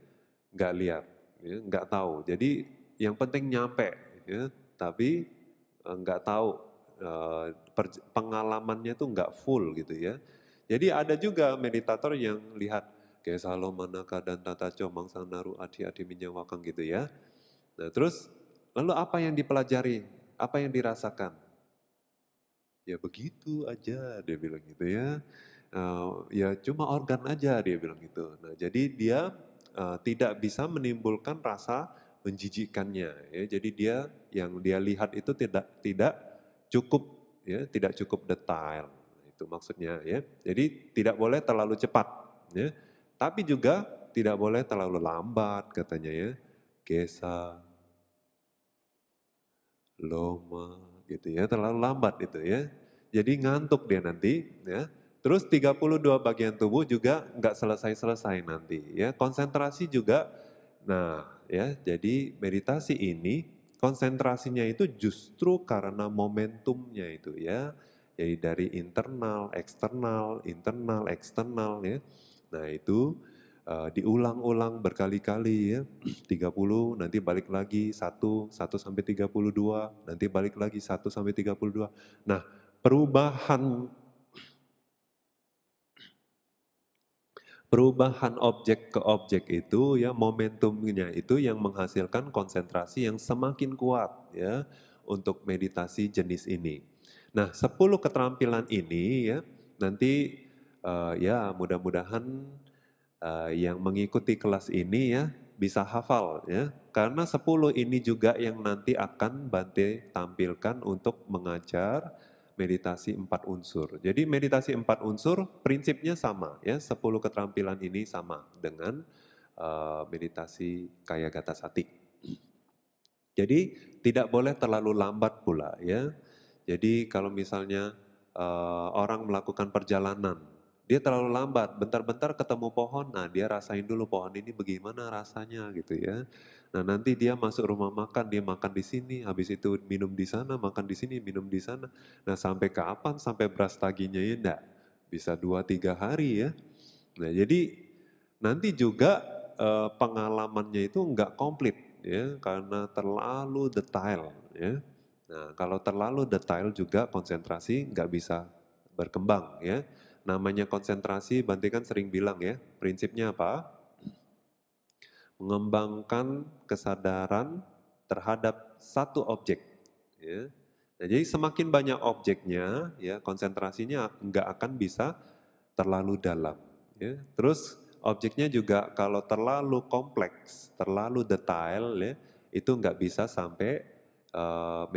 nggak lihat, ya, nggak tahu. Jadi yang penting nyampe, ya, tapi uh, nggak tahu uh, pengalamannya tuh nggak full gitu ya. Jadi ada juga meditator yang lihat kayak Salomanaka dan Tata Comang Sanaru Adi Adi minyawakang gitu ya. Nah terus lalu apa yang dipelajari? apa yang dirasakan? Ya begitu aja dia bilang gitu ya. Uh, ya cuma organ aja dia bilang gitu. Nah jadi dia uh, tidak bisa menimbulkan rasa menjijikannya. Ya. Jadi dia yang dia lihat itu tidak tidak cukup ya tidak cukup detail nah, itu maksudnya ya. Jadi tidak boleh terlalu cepat ya. Tapi juga tidak boleh terlalu lambat katanya ya. Gesa loma gitu ya, terlalu lambat itu ya. Jadi ngantuk dia nanti ya. Terus 32 bagian tubuh juga nggak selesai-selesai nanti ya. Konsentrasi juga nah ya, jadi meditasi ini konsentrasinya itu justru karena momentumnya itu ya. Jadi dari internal, eksternal, internal, eksternal ya. Nah, itu uh, diulang-ulang berkali-kali ya. 30 nanti balik lagi 1 1 sampai 32, nanti balik lagi 1 sampai 32. Nah, perubahan perubahan objek ke objek itu ya momentumnya itu yang menghasilkan konsentrasi yang semakin kuat ya untuk meditasi jenis ini. Nah, 10 keterampilan ini ya nanti uh, ya mudah-mudahan Eh, yang mengikuti kelas ini ya bisa hafal ya karena 10 ini juga yang nanti akan Bante tampilkan untuk mengajar meditasi empat unsur. Jadi meditasi empat unsur prinsipnya sama ya, 10 keterampilan ini sama dengan uh, meditasi kaya gata sati. Jadi tidak boleh terlalu lambat pula ya. Jadi kalau misalnya uh, orang melakukan perjalanan dia terlalu lambat. Bentar-bentar ketemu pohon, nah dia rasain dulu pohon ini bagaimana rasanya gitu ya. Nah nanti dia masuk rumah makan, dia makan di sini, habis itu minum di sana, makan di sini, minum di sana. Nah sampai kapan? Sampai beras taginya ya enggak? Bisa dua tiga hari ya. Nah jadi nanti juga eh, pengalamannya itu enggak komplit ya karena terlalu detail ya. Nah kalau terlalu detail juga konsentrasi enggak bisa berkembang ya. Namanya konsentrasi, Bante kan sering bilang ya, prinsipnya apa? Mengembangkan kesadaran terhadap satu objek. Ya. Nah, jadi semakin banyak objeknya, ya konsentrasinya nggak akan bisa terlalu dalam. Ya. Terus objeknya juga kalau terlalu kompleks, terlalu detail, ya, itu nggak bisa sampai uh,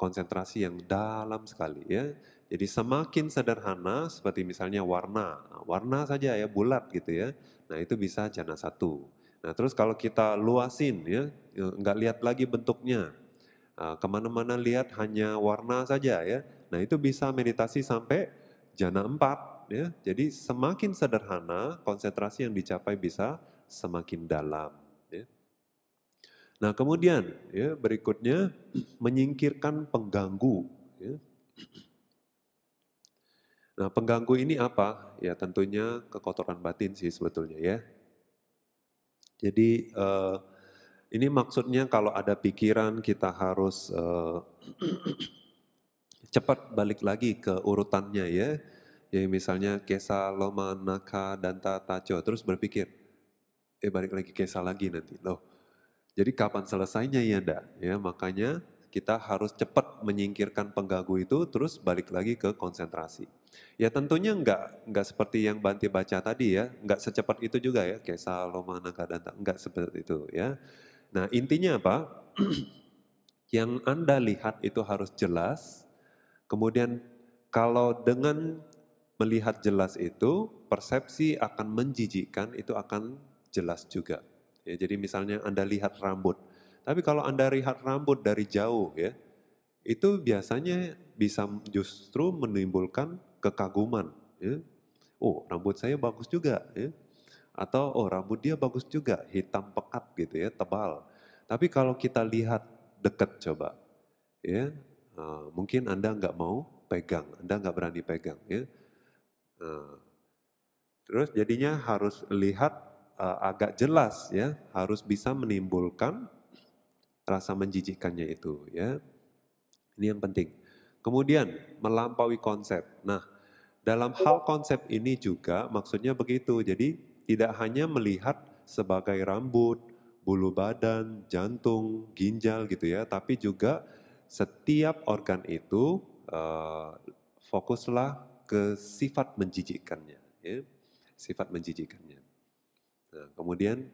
konsentrasi yang dalam sekali. Ya. Jadi semakin sederhana seperti misalnya warna, nah, warna saja ya bulat gitu ya. Nah itu bisa jana satu. Nah terus kalau kita luasin ya, ya nggak lihat lagi bentuknya, ah, kemana-mana lihat hanya warna saja ya. Nah itu bisa meditasi sampai jana empat ya. Jadi semakin sederhana konsentrasi yang dicapai bisa semakin dalam. Ya. Nah kemudian ya berikutnya menyingkirkan pengganggu. Ya. Nah, pengganggu ini apa? Ya, tentunya kekotoran batin sih sebetulnya ya. Jadi eh, ini maksudnya kalau ada pikiran kita harus eh, cepat balik lagi ke urutannya ya. Ya misalnya kesa loma naka danta taco terus berpikir eh balik lagi kesa lagi nanti loh. Jadi kapan selesainya ya enggak? Ya makanya kita harus cepat menyingkirkan pengganggu itu terus balik lagi ke konsentrasi. Ya tentunya nggak nggak seperti yang Banti baca tadi ya, nggak secepat itu juga ya, kayak saloma tak, nggak seperti itu ya. Nah intinya apa? yang Anda lihat itu harus jelas, kemudian kalau dengan melihat jelas itu, persepsi akan menjijikkan itu akan jelas juga. Ya, jadi misalnya Anda lihat rambut, tapi kalau Anda lihat rambut dari jauh ya, itu biasanya bisa justru menimbulkan kekaguman. Ya. Oh rambut saya bagus juga. Ya. Atau oh rambut dia bagus juga, hitam pekat gitu ya, tebal. Tapi kalau kita lihat dekat coba, ya uh, mungkin anda nggak mau pegang, anda nggak berani pegang, ya. Uh, terus jadinya harus lihat uh, agak jelas, ya, harus bisa menimbulkan rasa menjijikannya itu, ya. Ini yang penting. Kemudian melampaui konsep. Nah, dalam iya. hal konsep ini juga maksudnya begitu. Jadi tidak hanya melihat sebagai rambut, bulu badan, jantung, ginjal gitu ya, tapi juga setiap organ itu uh, fokuslah ke sifat menjijikannya, ya. sifat menjijikannya. Nah, kemudian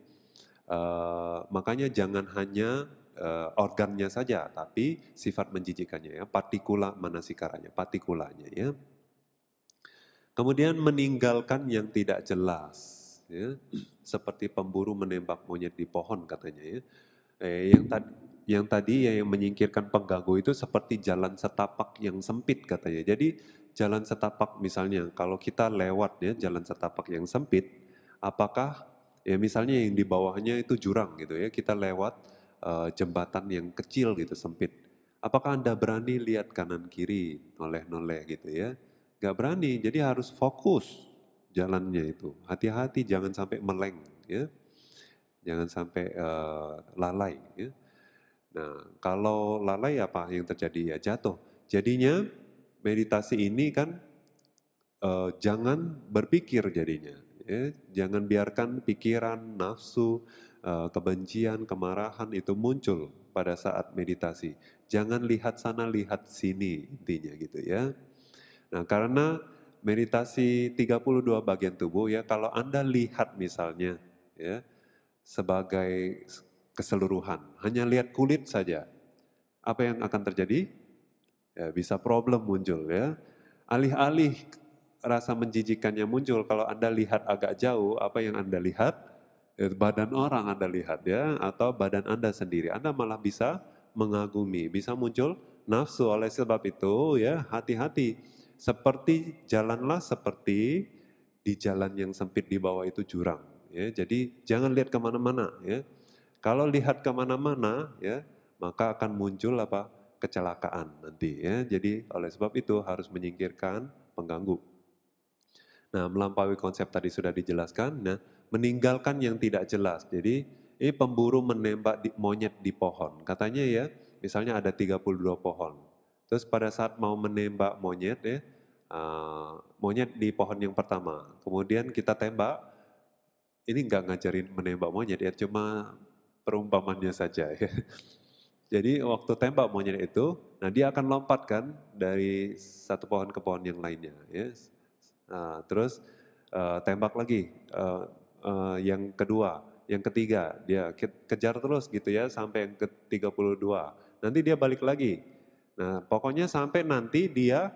uh, makanya jangan hanya uh, organnya saja, tapi sifat menjijikannya ya, partikula manasikaranya, partikulanya ya. Kemudian meninggalkan yang tidak jelas, ya. seperti pemburu menembak monyet di pohon katanya. Ya. Eh, yang tadi yang tadi ya, yang menyingkirkan pengganggu itu seperti jalan setapak yang sempit katanya. Jadi jalan setapak misalnya kalau kita lewat ya jalan setapak yang sempit, apakah ya misalnya yang di bawahnya itu jurang gitu ya kita lewat uh, jembatan yang kecil gitu sempit. Apakah anda berani lihat kanan kiri noleh-noleh gitu ya? Gak berani, jadi harus fokus jalannya itu. Hati-hati jangan sampai meleng ya. Jangan sampai uh, lalai ya. Nah, kalau lalai apa yang terjadi ya jatuh. Jadinya meditasi ini kan uh, jangan berpikir jadinya. Ya. Jangan biarkan pikiran, nafsu, uh, kebencian, kemarahan itu muncul pada saat meditasi. Jangan lihat sana, lihat sini intinya gitu ya. Nah, karena meditasi 32 bagian tubuh ya kalau Anda lihat misalnya ya sebagai keseluruhan, hanya lihat kulit saja. Apa yang akan terjadi? Ya, bisa problem muncul ya. Alih-alih rasa menjijikannya muncul kalau Anda lihat agak jauh apa yang Anda lihat? Ya, badan orang Anda lihat ya atau badan Anda sendiri. Anda malah bisa mengagumi, bisa muncul nafsu oleh sebab itu ya hati-hati seperti jalanlah seperti di jalan yang sempit di bawah itu jurang. Ya, jadi jangan lihat kemana-mana. Ya. Kalau lihat kemana-mana, ya, maka akan muncul apa kecelakaan nanti. Ya. Jadi oleh sebab itu harus menyingkirkan pengganggu. Nah, melampaui konsep tadi sudah dijelaskan. Nah, meninggalkan yang tidak jelas. Jadi ini eh, pemburu menembak di, monyet di pohon. Katanya ya, misalnya ada 32 pohon. Terus pada saat mau menembak monyet ya, uh, monyet di pohon yang pertama. Kemudian kita tembak, ini nggak ngajarin menembak monyet ya, cuma perumpamannya saja ya. Jadi waktu tembak monyet itu, nah dia akan lompat kan dari satu pohon ke pohon yang lainnya. Ya. Uh, terus uh, tembak lagi uh, uh, yang kedua, yang ketiga, dia kejar terus gitu ya sampai yang ke 32. Nanti dia balik lagi Nah, pokoknya sampai nanti dia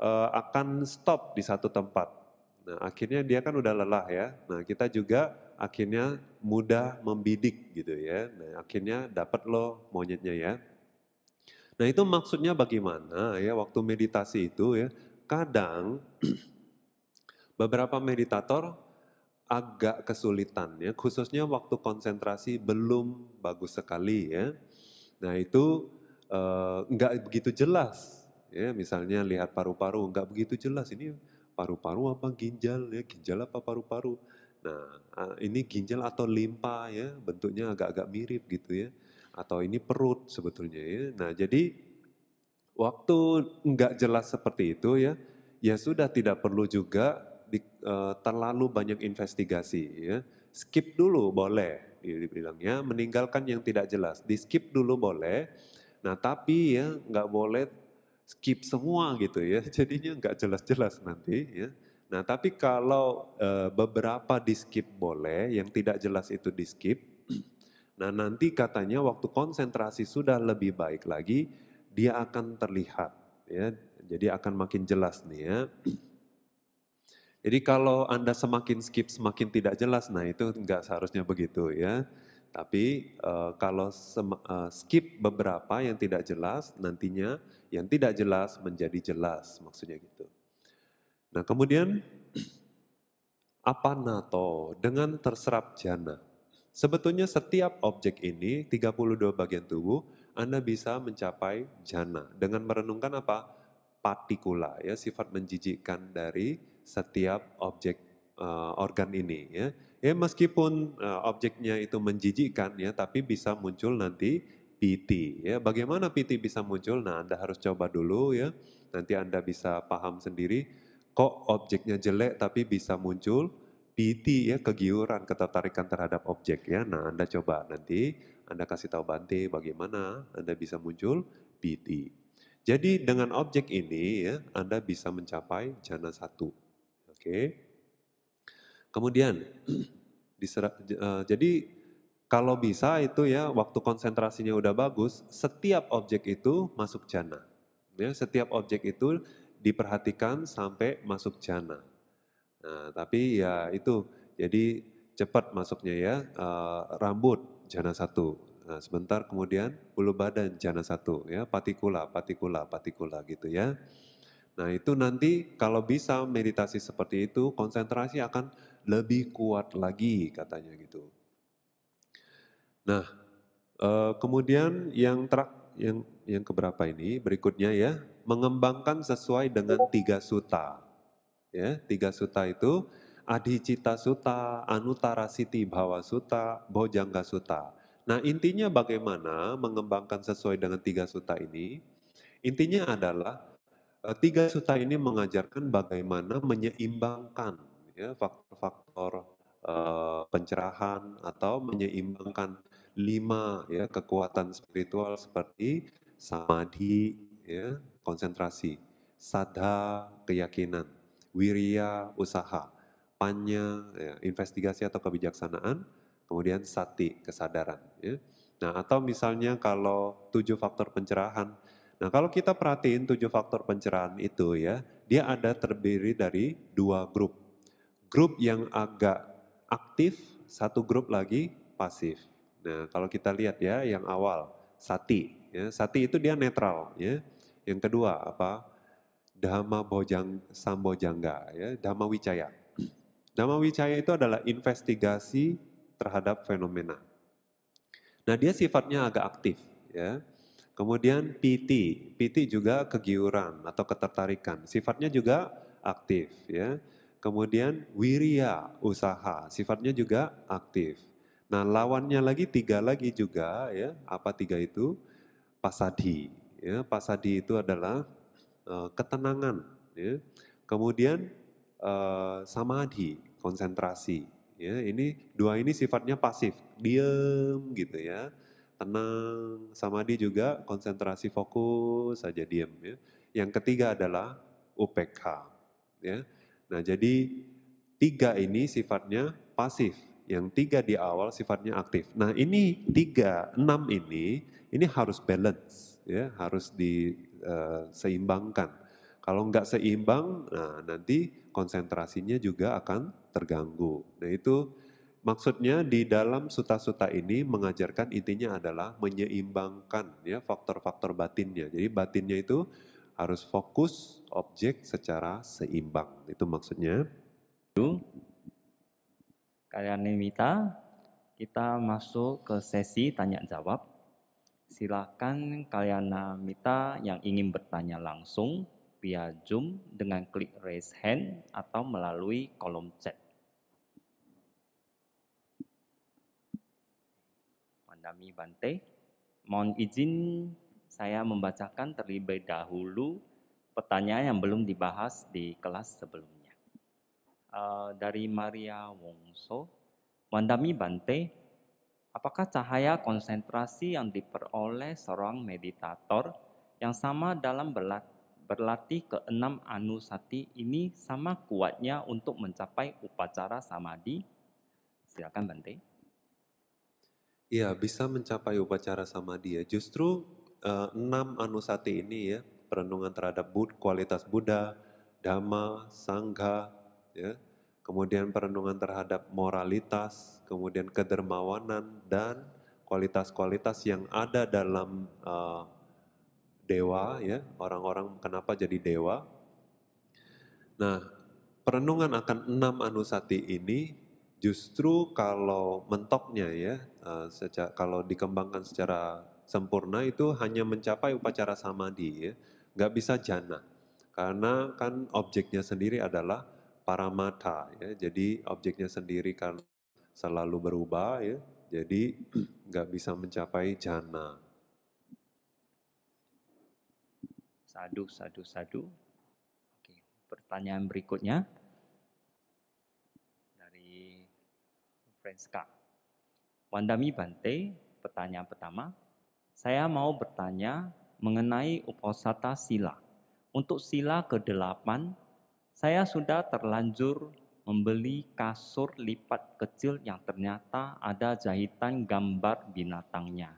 uh, akan stop di satu tempat. Nah, akhirnya dia kan udah lelah ya. Nah, kita juga akhirnya mudah membidik gitu ya. Nah, akhirnya dapat loh monyetnya ya. Nah, itu maksudnya bagaimana ya waktu meditasi itu ya. Kadang beberapa meditator agak kesulitan ya, khususnya waktu konsentrasi belum bagus sekali ya. Nah, itu Eh, nggak uh, begitu jelas. Ya, misalnya lihat paru-paru nggak begitu jelas ini paru-paru apa ginjal ya ginjal apa paru-paru. Nah, eh, ini ginjal atau limpa ya, bentuknya agak-agak mirip gitu ya. Atau ini perut sebetulnya ya. Nah, jadi waktu nggak jelas seperti itu ya, ya sudah tidak perlu juga di, uh, terlalu banyak investigasi ya. Skip dulu boleh dibilangnya, meninggalkan yang tidak jelas. Di skip dulu boleh Nah tapi ya nggak boleh skip semua gitu ya, jadinya nggak jelas-jelas nanti ya. Nah tapi kalau e, beberapa di skip boleh, yang tidak jelas itu di skip. Nah nanti katanya waktu konsentrasi sudah lebih baik lagi, dia akan terlihat ya, jadi akan makin jelas nih ya. Jadi kalau Anda semakin skip, semakin tidak jelas, nah itu nggak seharusnya begitu ya. Tapi uh, kalau uh, skip beberapa yang tidak jelas, nantinya yang tidak jelas menjadi jelas, maksudnya gitu. Nah kemudian apa NATO dengan terserap jana? Sebetulnya setiap objek ini, 32 bagian tubuh, Anda bisa mencapai jana dengan merenungkan apa? Partikula, ya sifat menjijikkan dari setiap objek uh, organ ini. Ya. Ya meskipun uh, objeknya itu menjijikkan ya, tapi bisa muncul nanti PT. Ya, bagaimana PT bisa muncul? Nah, Anda harus coba dulu ya. Nanti Anda bisa paham sendiri kok objeknya jelek tapi bisa muncul PT ya kegiuran, ketertarikan terhadap objek ya. Nah, Anda coba nanti Anda kasih tahu Bante bagaimana Anda bisa muncul PT. Jadi dengan objek ini ya Anda bisa mencapai jana satu. Oke. Okay. Kemudian eh, jadi kalau bisa itu ya waktu konsentrasinya udah bagus, setiap objek itu masuk jana. Ya, setiap objek itu diperhatikan sampai masuk jana. Nah, tapi ya itu jadi cepat masuknya ya eh, rambut jana satu. Nah, sebentar kemudian bulu badan jana satu ya patikula patikula patikula gitu ya. Nah itu nanti kalau bisa meditasi seperti itu konsentrasi akan lebih kuat lagi katanya gitu. Nah, uh, kemudian yang terak yang yang keberapa ini berikutnya ya mengembangkan sesuai dengan tiga suta ya tiga suta itu adhicita suta anutarasiti bhava suta bojangga suta nah intinya bagaimana mengembangkan sesuai dengan tiga suta ini intinya adalah eh, tiga suta ini mengajarkan bagaimana menyeimbangkan ya faktor-faktor uh, pencerahan atau menyeimbangkan lima ya kekuatan spiritual seperti samadhi ya konsentrasi sadha keyakinan wirya usaha panya ya, investigasi atau kebijaksanaan kemudian sati kesadaran ya. nah atau misalnya kalau tujuh faktor pencerahan Nah, kalau kita perhatiin tujuh faktor pencerahan itu ya, dia ada terdiri dari dua grup grup yang agak aktif, satu grup lagi pasif. Nah, kalau kita lihat ya yang awal sati, ya, sati itu dia netral, ya. Yang kedua apa? Dhamma Bojang Sambojangga, ya, Dhamma Wicaya. Dhamma Wicaya itu adalah investigasi terhadap fenomena. Nah, dia sifatnya agak aktif, ya. Kemudian PT, PT juga kegiuran atau ketertarikan, sifatnya juga aktif, ya. Kemudian wiria, usaha, sifatnya juga aktif. Nah, lawannya lagi tiga lagi juga ya. Apa tiga itu? Pasadi. Ya, pasadi itu adalah uh, ketenangan, ya. Kemudian uh, samadhi, konsentrasi, ya. Ini dua ini sifatnya pasif, diem gitu ya. Tenang, samadhi juga konsentrasi fokus saja diem ya. Yang ketiga adalah UPK, ya Nah, jadi tiga ini sifatnya pasif, yang tiga di awal sifatnya aktif. Nah, ini tiga, enam ini, ini harus balance, ya harus diseimbangkan. Eh, uh, Kalau nggak seimbang, nah nanti konsentrasinya juga akan terganggu. Nah, itu Maksudnya di dalam suta-suta ini mengajarkan intinya adalah menyeimbangkan ya faktor-faktor batinnya. Jadi batinnya itu harus fokus objek secara seimbang. Itu maksudnya. Kalian minta kita masuk ke sesi tanya jawab. Silakan kalian minta yang ingin bertanya langsung via Zoom dengan klik raise hand atau melalui kolom chat. Pandami Bante, mohon izin saya membacakan terlebih dahulu pertanyaan yang belum dibahas di kelas sebelumnya. Uh, dari Maria Wongso, Mandami Bante, apakah cahaya konsentrasi yang diperoleh seorang meditator yang sama dalam berlatih berlatih ke enam anusati ini sama kuatnya untuk mencapai upacara samadhi? Silakan Bante. Ya, bisa mencapai upacara samadhi ya. Justru uh, enam anusati ini ya, perenungan terhadap bud, kualitas Buddha, Dhamma, Sangha, ya, kemudian perenungan terhadap moralitas, kemudian kedermawanan dan kualitas-kualitas yang ada dalam uh, dewa, ya, orang-orang kenapa jadi dewa. Nah, perenungan akan enam anusati ini justru kalau mentoknya ya, uh, kalau dikembangkan secara sempurna itu hanya mencapai upacara samadhi ya. Nggak bisa jana. Karena kan objeknya sendiri adalah para mata ya. Jadi objeknya sendiri kan selalu berubah ya. Jadi nggak bisa mencapai jana. Sadu, sadu, sadu. Oke, pertanyaan berikutnya dari Franska. Wandami Bante, pertanyaan pertama, saya mau bertanya mengenai uposata sila. Untuk sila ke-8, saya sudah terlanjur membeli kasur lipat kecil yang ternyata ada jahitan gambar binatangnya.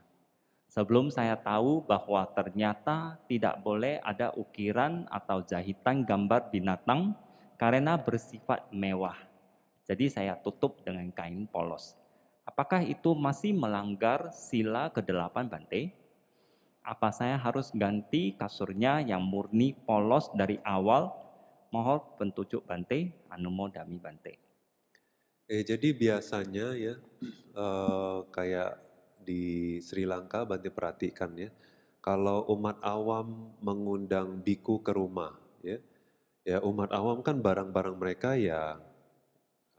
Sebelum saya tahu bahwa ternyata tidak boleh ada ukiran atau jahitan gambar binatang karena bersifat mewah. Jadi saya tutup dengan kain polos. Apakah itu masih melanggar sila ke-8 Bante? Apa saya harus ganti kasurnya yang murni polos dari awal? Mohon petunjuk Bante, dami Bante. Eh, jadi biasanya ya uh, kayak di Sri Lanka Bante perhatikan ya, kalau umat awam mengundang biku ke rumah ya, ya umat awam kan barang-barang mereka ya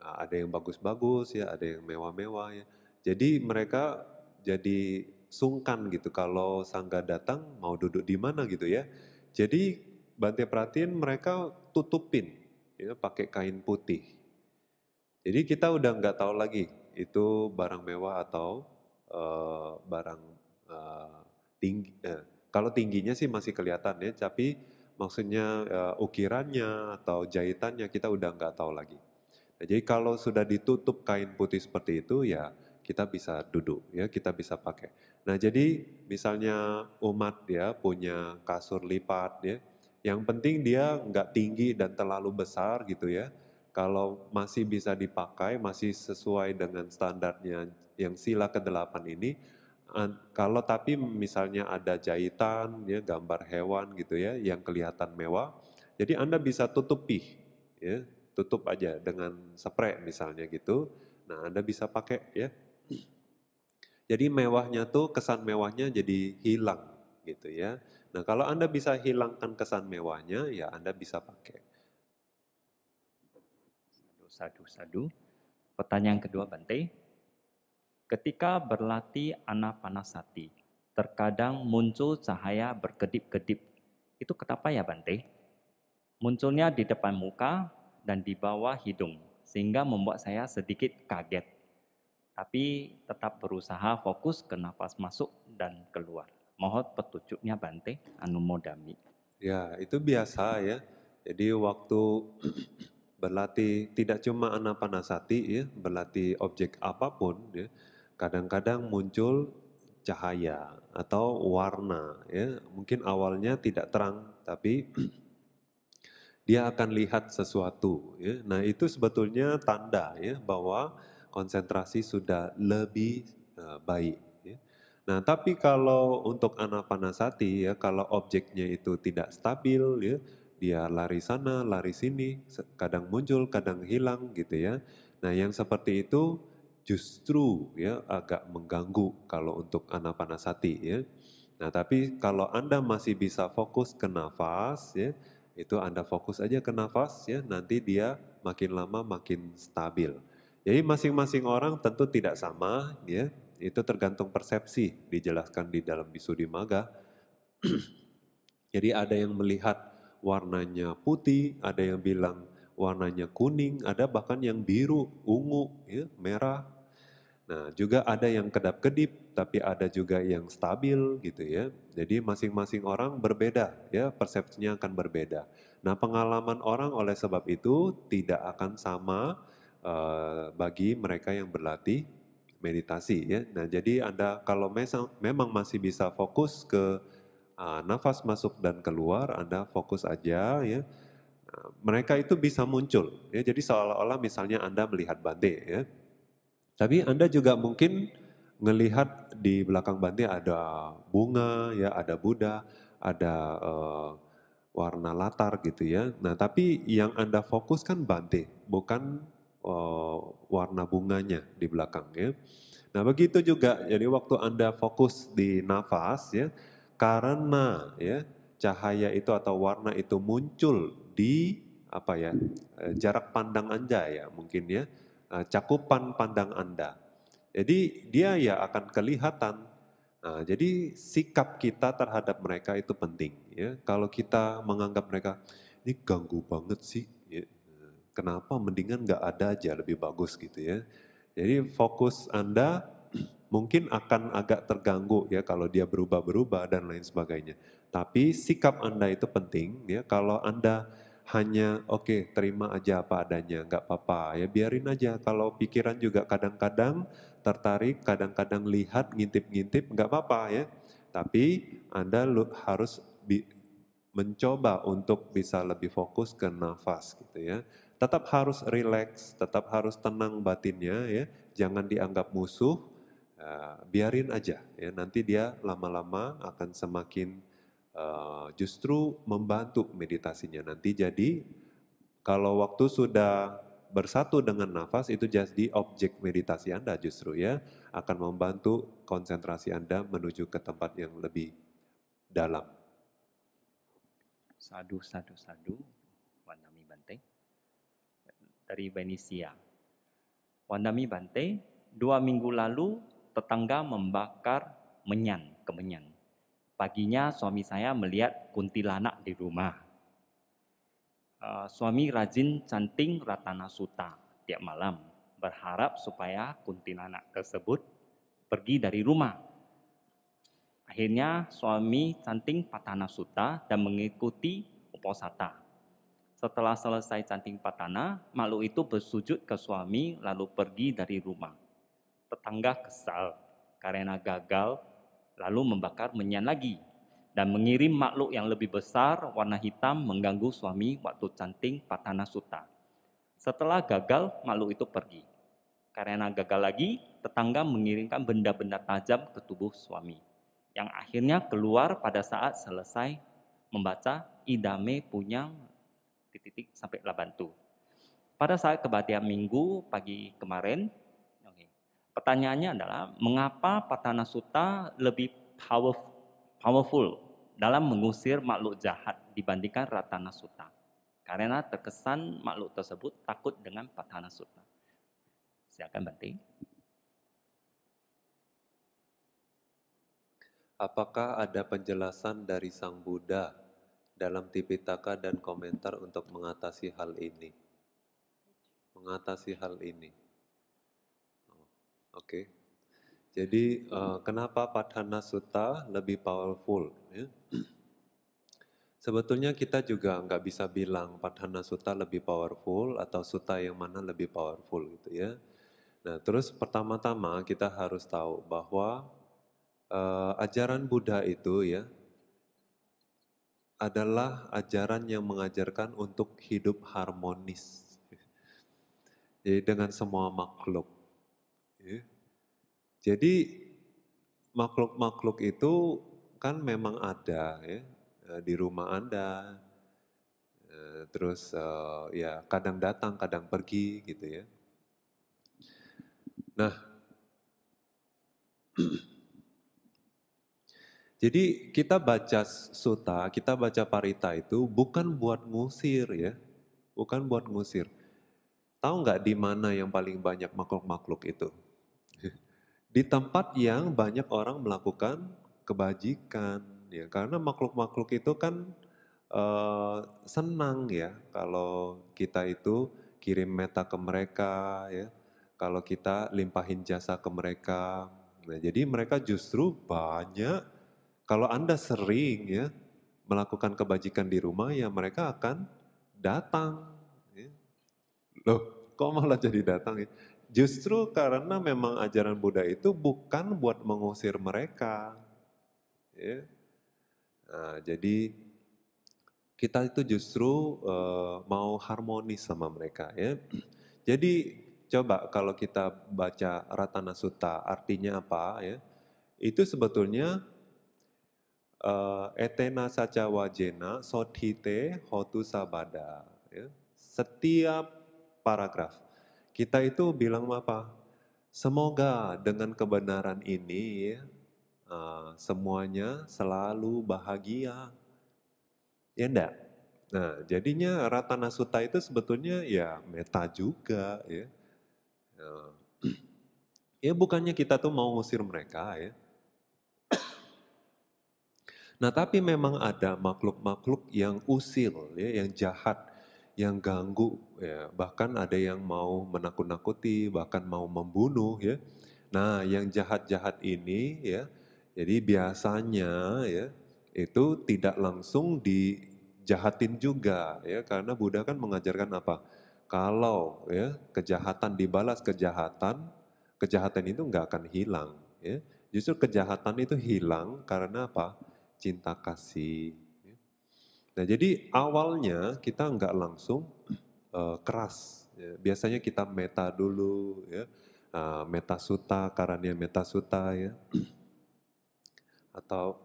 Nah, ada yang bagus-bagus ya, ada yang mewah-mewah ya. Jadi mereka jadi sungkan gitu kalau sangga datang mau duduk di mana gitu ya. Jadi Bante perhatiin mereka tutupin ya, pakai kain putih. Jadi kita udah nggak tahu lagi itu barang mewah atau uh, barang uh, tinggi. Eh, kalau tingginya sih masih kelihatan ya, tapi maksudnya uh, ukirannya atau jahitannya kita udah nggak tahu lagi. Jadi kalau sudah ditutup kain putih seperti itu ya kita bisa duduk ya, kita bisa pakai. Nah, jadi misalnya umat ya punya kasur lipat ya. Yang penting dia nggak tinggi dan terlalu besar gitu ya. Kalau masih bisa dipakai, masih sesuai dengan standarnya yang sila ke-8 ini, kalau tapi misalnya ada jahitan ya gambar hewan gitu ya yang kelihatan mewah, jadi Anda bisa tutupi ya tutup aja dengan spray misalnya gitu. Nah, Anda bisa pakai ya. Jadi mewahnya tuh kesan mewahnya jadi hilang gitu ya. Nah, kalau Anda bisa hilangkan kesan mewahnya ya Anda bisa pakai. Sadu sadu sadu. Pertanyaan kedua Bante. Ketika berlatih anapanasati, terkadang muncul cahaya berkedip-kedip. Itu kenapa ya Bante? Munculnya di depan muka dan di bawah hidung, sehingga membuat saya sedikit kaget. Tapi tetap berusaha fokus ke nafas masuk dan keluar. Mohon petunjuknya Bante Anumodami. Ya, itu biasa ya. Jadi waktu berlatih tidak cuma anapanasati ya, berlatih objek apapun ya, kadang-kadang muncul cahaya atau warna ya. Mungkin awalnya tidak terang, tapi dia akan lihat sesuatu. Ya. Nah itu sebetulnya tanda ya bahwa konsentrasi sudah lebih uh, baik. Ya. Nah tapi kalau untuk anak panasati ya kalau objeknya itu tidak stabil ya dia lari sana lari sini kadang muncul kadang hilang gitu ya. Nah yang seperti itu justru ya agak mengganggu kalau untuk anak panasati ya. Nah tapi kalau anda masih bisa fokus ke nafas ya itu Anda fokus aja ke nafas ya, nanti dia makin lama makin stabil. Jadi masing-masing orang tentu tidak sama ya, itu tergantung persepsi dijelaskan di dalam Bisudi Maga. Jadi ada yang melihat warnanya putih, ada yang bilang warnanya kuning, ada bahkan yang biru, ungu, ya, merah, Nah, juga ada yang kedap-kedip, tapi ada juga yang stabil gitu ya. Jadi masing-masing orang berbeda ya, persepsinya akan berbeda. Nah, pengalaman orang oleh sebab itu tidak akan sama uh, bagi mereka yang berlatih meditasi ya. Nah, jadi Anda kalau mesang, memang masih bisa fokus ke uh, nafas masuk dan keluar, Anda fokus aja ya nah, mereka itu bisa muncul ya jadi seolah-olah misalnya anda melihat bante ya tapi Anda juga mungkin ngelihat di belakang Bante ada bunga, ya ada Buddha, ada uh, warna latar gitu ya. Nah tapi yang Anda fokuskan Bante, bukan uh, warna bunganya di belakangnya. Nah begitu juga, jadi waktu Anda fokus di nafas ya, karena ya cahaya itu atau warna itu muncul di apa ya eh, jarak pandang Anda ya mungkin ya uh, cakupan pandang Anda. Jadi dia ya akan kelihatan. Nah, jadi sikap kita terhadap mereka itu penting. Ya. Kalau kita menganggap mereka ini ganggu banget sih, ya. kenapa mendingan nggak ada aja lebih bagus gitu ya. Jadi fokus Anda mungkin akan agak terganggu ya kalau dia berubah-berubah dan lain sebagainya. Tapi sikap Anda itu penting ya kalau Anda hanya oke okay, terima aja apa adanya, nggak apa-apa ya biarin aja. Kalau pikiran juga kadang-kadang tertarik, kadang-kadang lihat ngintip-ngintip nggak apa-apa ya. Tapi anda harus mencoba untuk bisa lebih fokus ke nafas gitu ya. Tetap harus rileks, tetap harus tenang batinnya ya. Jangan dianggap musuh, uh, biarin aja ya. Nanti dia lama-lama akan semakin Eh, justru membantu meditasinya nanti. Jadi kalau waktu sudah bersatu dengan nafas itu jadi objek meditasi Anda justru ya akan membantu konsentrasi Anda menuju ke tempat yang lebih dalam. Sadu, sadu, sadu, Wandami Bante. Dari Venesia. Wandami Bante, dua minggu lalu tetangga membakar menyan, kemenyan. Paginya suami saya melihat kuntilanak di rumah. Uh, suami rajin canting Ratana Suta tiap malam, berharap supaya kuntilanak tersebut pergi dari rumah. Akhirnya suami canting Patana Suta dan mengikuti Uposata. Setelah selesai canting Patana, makhluk itu bersujud ke suami lalu pergi dari rumah. Tetangga kesal karena gagal lalu membakar menyan lagi dan mengirim makhluk yang lebih besar warna hitam mengganggu suami waktu canting Patana Suta. Setelah gagal, makhluk itu pergi. Karena gagal lagi, tetangga mengirimkan benda-benda tajam ke tubuh suami. Yang akhirnya keluar pada saat selesai membaca idame punya titik-titik sampai labantu. Pada saat kebaktian minggu pagi kemarin, Pertanyaannya adalah mengapa Patana Sutta lebih powerful dalam mengusir makhluk jahat dibandingkan Ratana Sutta? Karena terkesan makhluk tersebut takut dengan Patana Sutta. Silakan berhenti. Apakah ada penjelasan dari Sang Buddha dalam Tipitaka dan komentar untuk mengatasi hal ini? Mengatasi hal ini. Oke. Jadi uh, kenapa Padhana Sutta lebih powerful? Ya? Sebetulnya kita juga nggak bisa bilang Padhana Sutta lebih powerful atau Sutta yang mana lebih powerful gitu ya. Nah terus pertama-tama kita harus tahu bahwa uh, ajaran Buddha itu ya adalah ajaran yang mengajarkan untuk hidup harmonis. Jadi dengan semua makhluk jadi makhluk-makhluk itu kan memang ada ya e, di rumah Anda. E, terus e, ya kadang datang, kadang pergi gitu ya. Nah, jadi kita baca suta, kita baca parita itu bukan buat ngusir ya, bukan buat ngusir. Tahu nggak di mana yang paling banyak makhluk-makhluk itu? di tempat yang banyak orang melakukan kebajikan ya karena makhluk-makhluk itu kan uh, senang ya kalau kita itu kirim meta ke mereka ya kalau kita limpahin jasa ke mereka nah jadi mereka justru banyak kalau anda sering ya melakukan kebajikan di rumah ya mereka akan datang ya. loh kok malah jadi datang ya Justru karena memang ajaran Buddha itu bukan buat mengusir mereka. Ya. Nah, jadi kita itu justru uh, mau harmonis sama mereka. Ya. Jadi coba kalau kita baca Ratana Sutta artinya apa ya? Itu sebetulnya uh, etena saca wajena sotite hotu sabada. Ya. Setiap paragraf kita itu bilang apa? Semoga dengan kebenaran ini eh, semuanya selalu bahagia. Ya enggak? Nah, jadinya Ratana Sutta itu sebetulnya ya meta juga ya. Eh, ya bukannya kita tuh mau ngusir mereka ya. Nah tapi memang ada makhluk-makhluk yang usil, ya, yang jahat, yang ganggu, ya. bahkan ada yang mau menakut-nakuti, bahkan mau membunuh, ya. Nah, yang jahat-jahat ini, ya, jadi biasanya, ya, itu tidak langsung dijahatin juga, ya, karena Buddha kan mengajarkan apa? Kalau ya kejahatan dibalas kejahatan, kejahatan itu nggak akan hilang, ya. Justru kejahatan itu hilang karena apa? Cinta kasih, Nah jadi awalnya kita nggak langsung uh, keras. Ya. Biasanya kita meta dulu, ya. Uh, meta suta, karanya meta suta, ya. Atau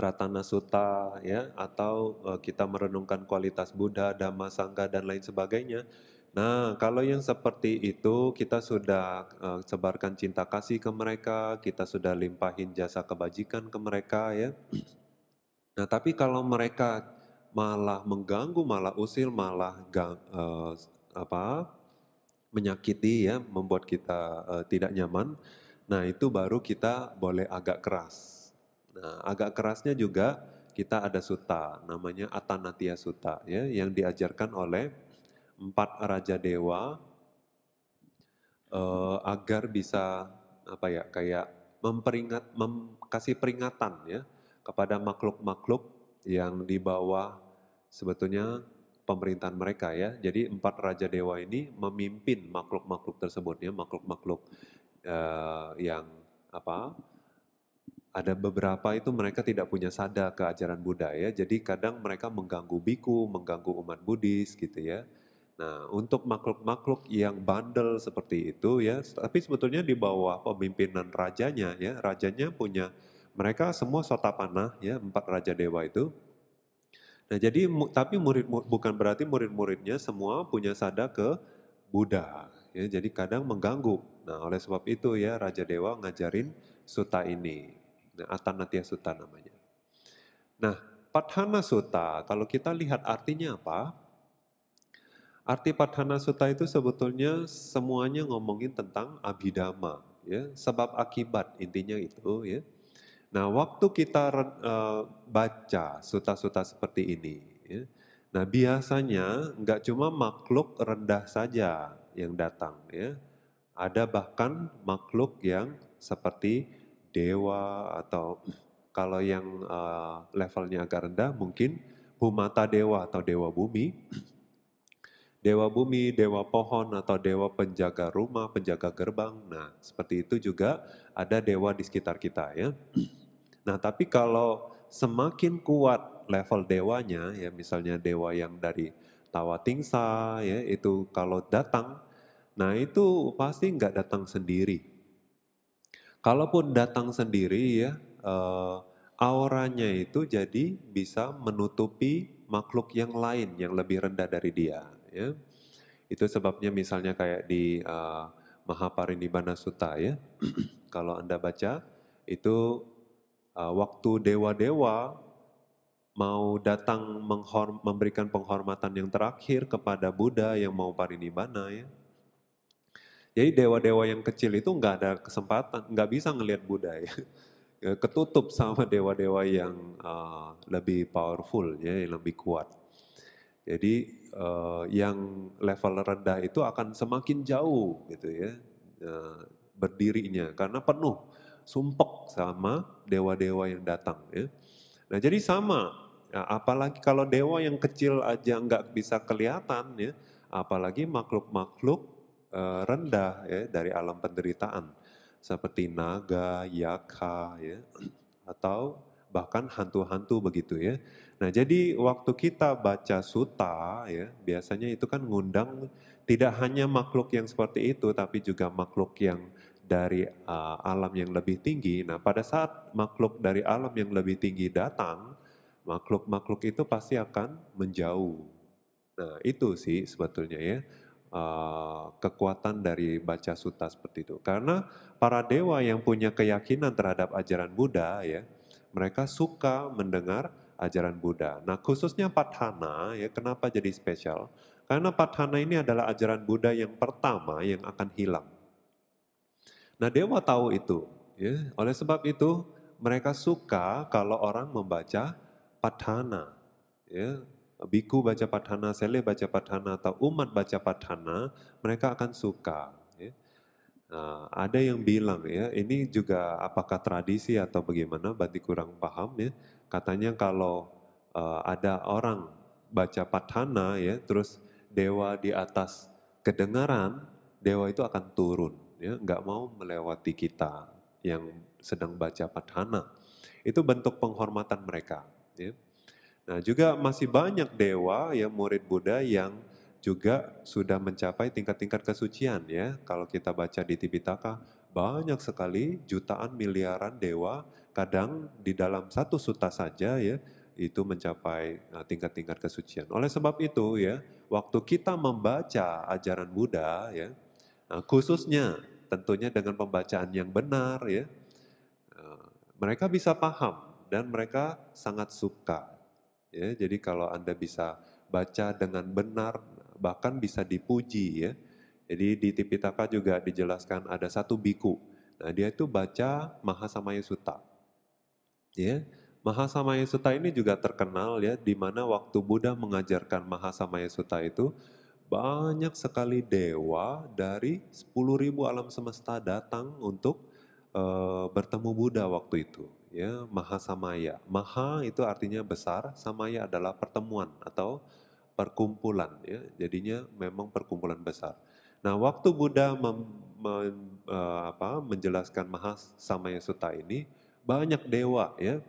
Ratana suta, ya atau uh, kita merenungkan kualitas Buddha, Dhamma, Sangha dan lain sebagainya. Nah, kalau yang seperti itu kita sudah uh, sebarkan cinta kasih ke mereka, kita sudah limpahin jasa kebajikan ke mereka ya. Nah, tapi kalau mereka malah mengganggu, malah usil, malah gang, uh, apa menyakiti ya, membuat kita uh, tidak nyaman. Nah, itu baru kita boleh agak keras. Nah, agak kerasnya juga kita ada suta namanya Atanatia Suta ya yang diajarkan oleh empat raja dewa uh, agar bisa apa ya kayak memperingat mem, kasih peringatan ya kepada makhluk-makhluk yang di bawah sebetulnya pemerintahan mereka ya. Jadi empat raja dewa ini memimpin makhluk-makhluk tersebut ya, makhluk-makhluk uh, yang apa? Ada beberapa itu mereka tidak punya sada ke ajaran Buddha ya. Jadi kadang mereka mengganggu biku, mengganggu umat Buddhis gitu ya. Nah, untuk makhluk-makhluk yang bandel seperti itu ya, tapi sebetulnya di bawah pemimpinan rajanya ya, rajanya punya mereka semua sota panah, ya empat raja dewa itu. Nah jadi tapi murid bukan berarti murid-muridnya semua punya sada ke Buddha. Ya, jadi kadang mengganggu. Nah oleh sebab itu ya raja dewa ngajarin suta ini. Nah, Atanatya suta namanya. Nah, Padhana suta kalau kita lihat artinya apa? Arti Padhana suta itu sebetulnya semuanya ngomongin tentang abhidharma, ya, sebab akibat intinya itu, ya. Nah, waktu kita uh, baca suta-suta seperti ini, ya, nah biasanya nggak cuma makhluk rendah saja yang datang, ya, ada bahkan makhluk yang seperti dewa atau kalau yang uh, levelnya agak rendah mungkin humata dewa atau dewa bumi, dewa bumi, dewa pohon atau dewa penjaga rumah, penjaga gerbang. Nah, seperti itu juga ada dewa di sekitar kita, ya. Nah, tapi kalau semakin kuat level dewanya ya misalnya dewa yang dari tawa tingsa ya itu kalau datang nah itu pasti nggak datang sendiri. Kalaupun datang sendiri ya uh, auranya itu jadi bisa menutupi makhluk yang lain yang lebih rendah dari dia ya. Itu sebabnya misalnya kayak di uh, Mahaparinibbana Sutta ya. Kalau Anda baca itu Eh, waktu dewa-dewa mau datang memberikan penghormatan yang terakhir kepada Buddha yang mau parinibbana ya. Jadi dewa-dewa yang kecil itu nggak ada kesempatan, nggak bisa ngelihat Buddha ya. ya ketutup sama dewa-dewa yang uh, lebih powerful ya, yang lebih kuat. Jadi uh, yang level rendah itu akan semakin jauh gitu ya uh, berdirinya karena penuh sumpek sama dewa-dewa yang datang ya. Nah jadi sama, ya, apalagi kalau dewa yang kecil aja nggak bisa kelihatan ya, apalagi makhluk-makhluk e, rendah ya dari alam penderitaan seperti naga, yaka ya atau bahkan hantu-hantu begitu ya. Nah jadi waktu kita baca suta ya biasanya itu kan ngundang tidak hanya makhluk yang seperti itu tapi juga makhluk yang dari uh, alam yang lebih tinggi. Nah, pada saat makhluk dari alam yang lebih tinggi datang, makhluk-makhluk itu pasti akan menjauh. Nah, itu sih sebetulnya ya uh, kekuatan dari baca sutta seperti itu. Karena para dewa yang punya keyakinan terhadap ajaran Buddha ya, mereka suka mendengar ajaran Buddha. Nah, khususnya Pathana ya, kenapa jadi spesial? Karena Pathana ini adalah ajaran Buddha yang pertama yang akan hilang Nah dewa tahu itu. Ya. Oleh sebab itu mereka suka kalau orang membaca padhana. Ya. Biku baca padhana, sele baca padhana, atau umat baca padhana, mereka akan suka. Ya. Nah, ada yang bilang ya, ini juga apakah tradisi atau bagaimana, berarti kurang paham ya. Katanya kalau uh, ada orang baca padhana ya, terus dewa di atas kedengaran, dewa itu akan turun ya nggak mau melewati kita yang sedang baca padhana. Itu bentuk penghormatan mereka. Ya. Nah juga masih banyak dewa ya murid Buddha yang juga sudah mencapai tingkat-tingkat kesucian ya. Kalau kita baca di Tipitaka banyak sekali jutaan miliaran dewa kadang di dalam satu suta saja ya itu mencapai eh, tingkat-tingkat kesucian. Oleh sebab itu ya, waktu kita membaca ajaran Buddha ya, Nah, khususnya tentunya dengan pembacaan yang benar ya, eh, mereka bisa paham dan mereka sangat suka. Ya, jadi kalau Anda bisa baca dengan benar bahkan bisa dipuji ya. Jadi di Tipitaka juga dijelaskan ada satu biku. Nah, dia itu baca Mahasamaya Sutta. Ya. Mahasamaya Sutta ini juga terkenal ya di mana waktu Buddha mengajarkan Mahasamaya Sutta itu banyak sekali dewa dari 10.000 alam semesta datang untuk e, bertemu Buddha waktu itu ya Maha Samaya. Maha itu artinya besar, Samaya adalah pertemuan atau perkumpulan ya. Jadinya memang perkumpulan besar. Nah, waktu Buddha mem, men, e, eh, apa, menjelaskan Maha Samaya Sutta ini banyak dewa ya.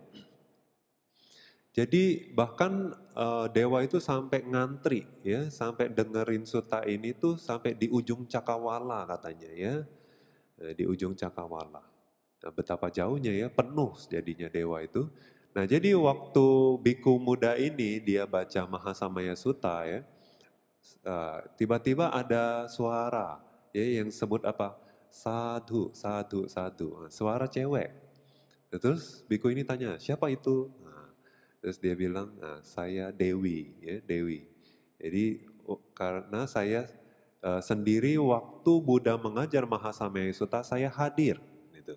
Jadi bahkan uh, dewa itu sampai ngantri ya, sampai dengerin suta ini tuh sampai di ujung cakawala katanya ya, eh, di ujung cakawala. Nah, betapa jauhnya ya, penuh jadinya dewa itu. Nah jadi waktu biku muda ini dia baca Mahasamaya Suta ya, eh, tiba-tiba ada suara ya yang sebut apa Satu, satu, satu. Nah, suara cewek. Nah, terus biku ini tanya siapa itu? Nah, Terus dia bilang, nah, saya Dewi, ya Dewi. Jadi oh, karena saya uh, sendiri waktu Buddha mengajar Mahasamaya Sutta, saya hadir. Gitu.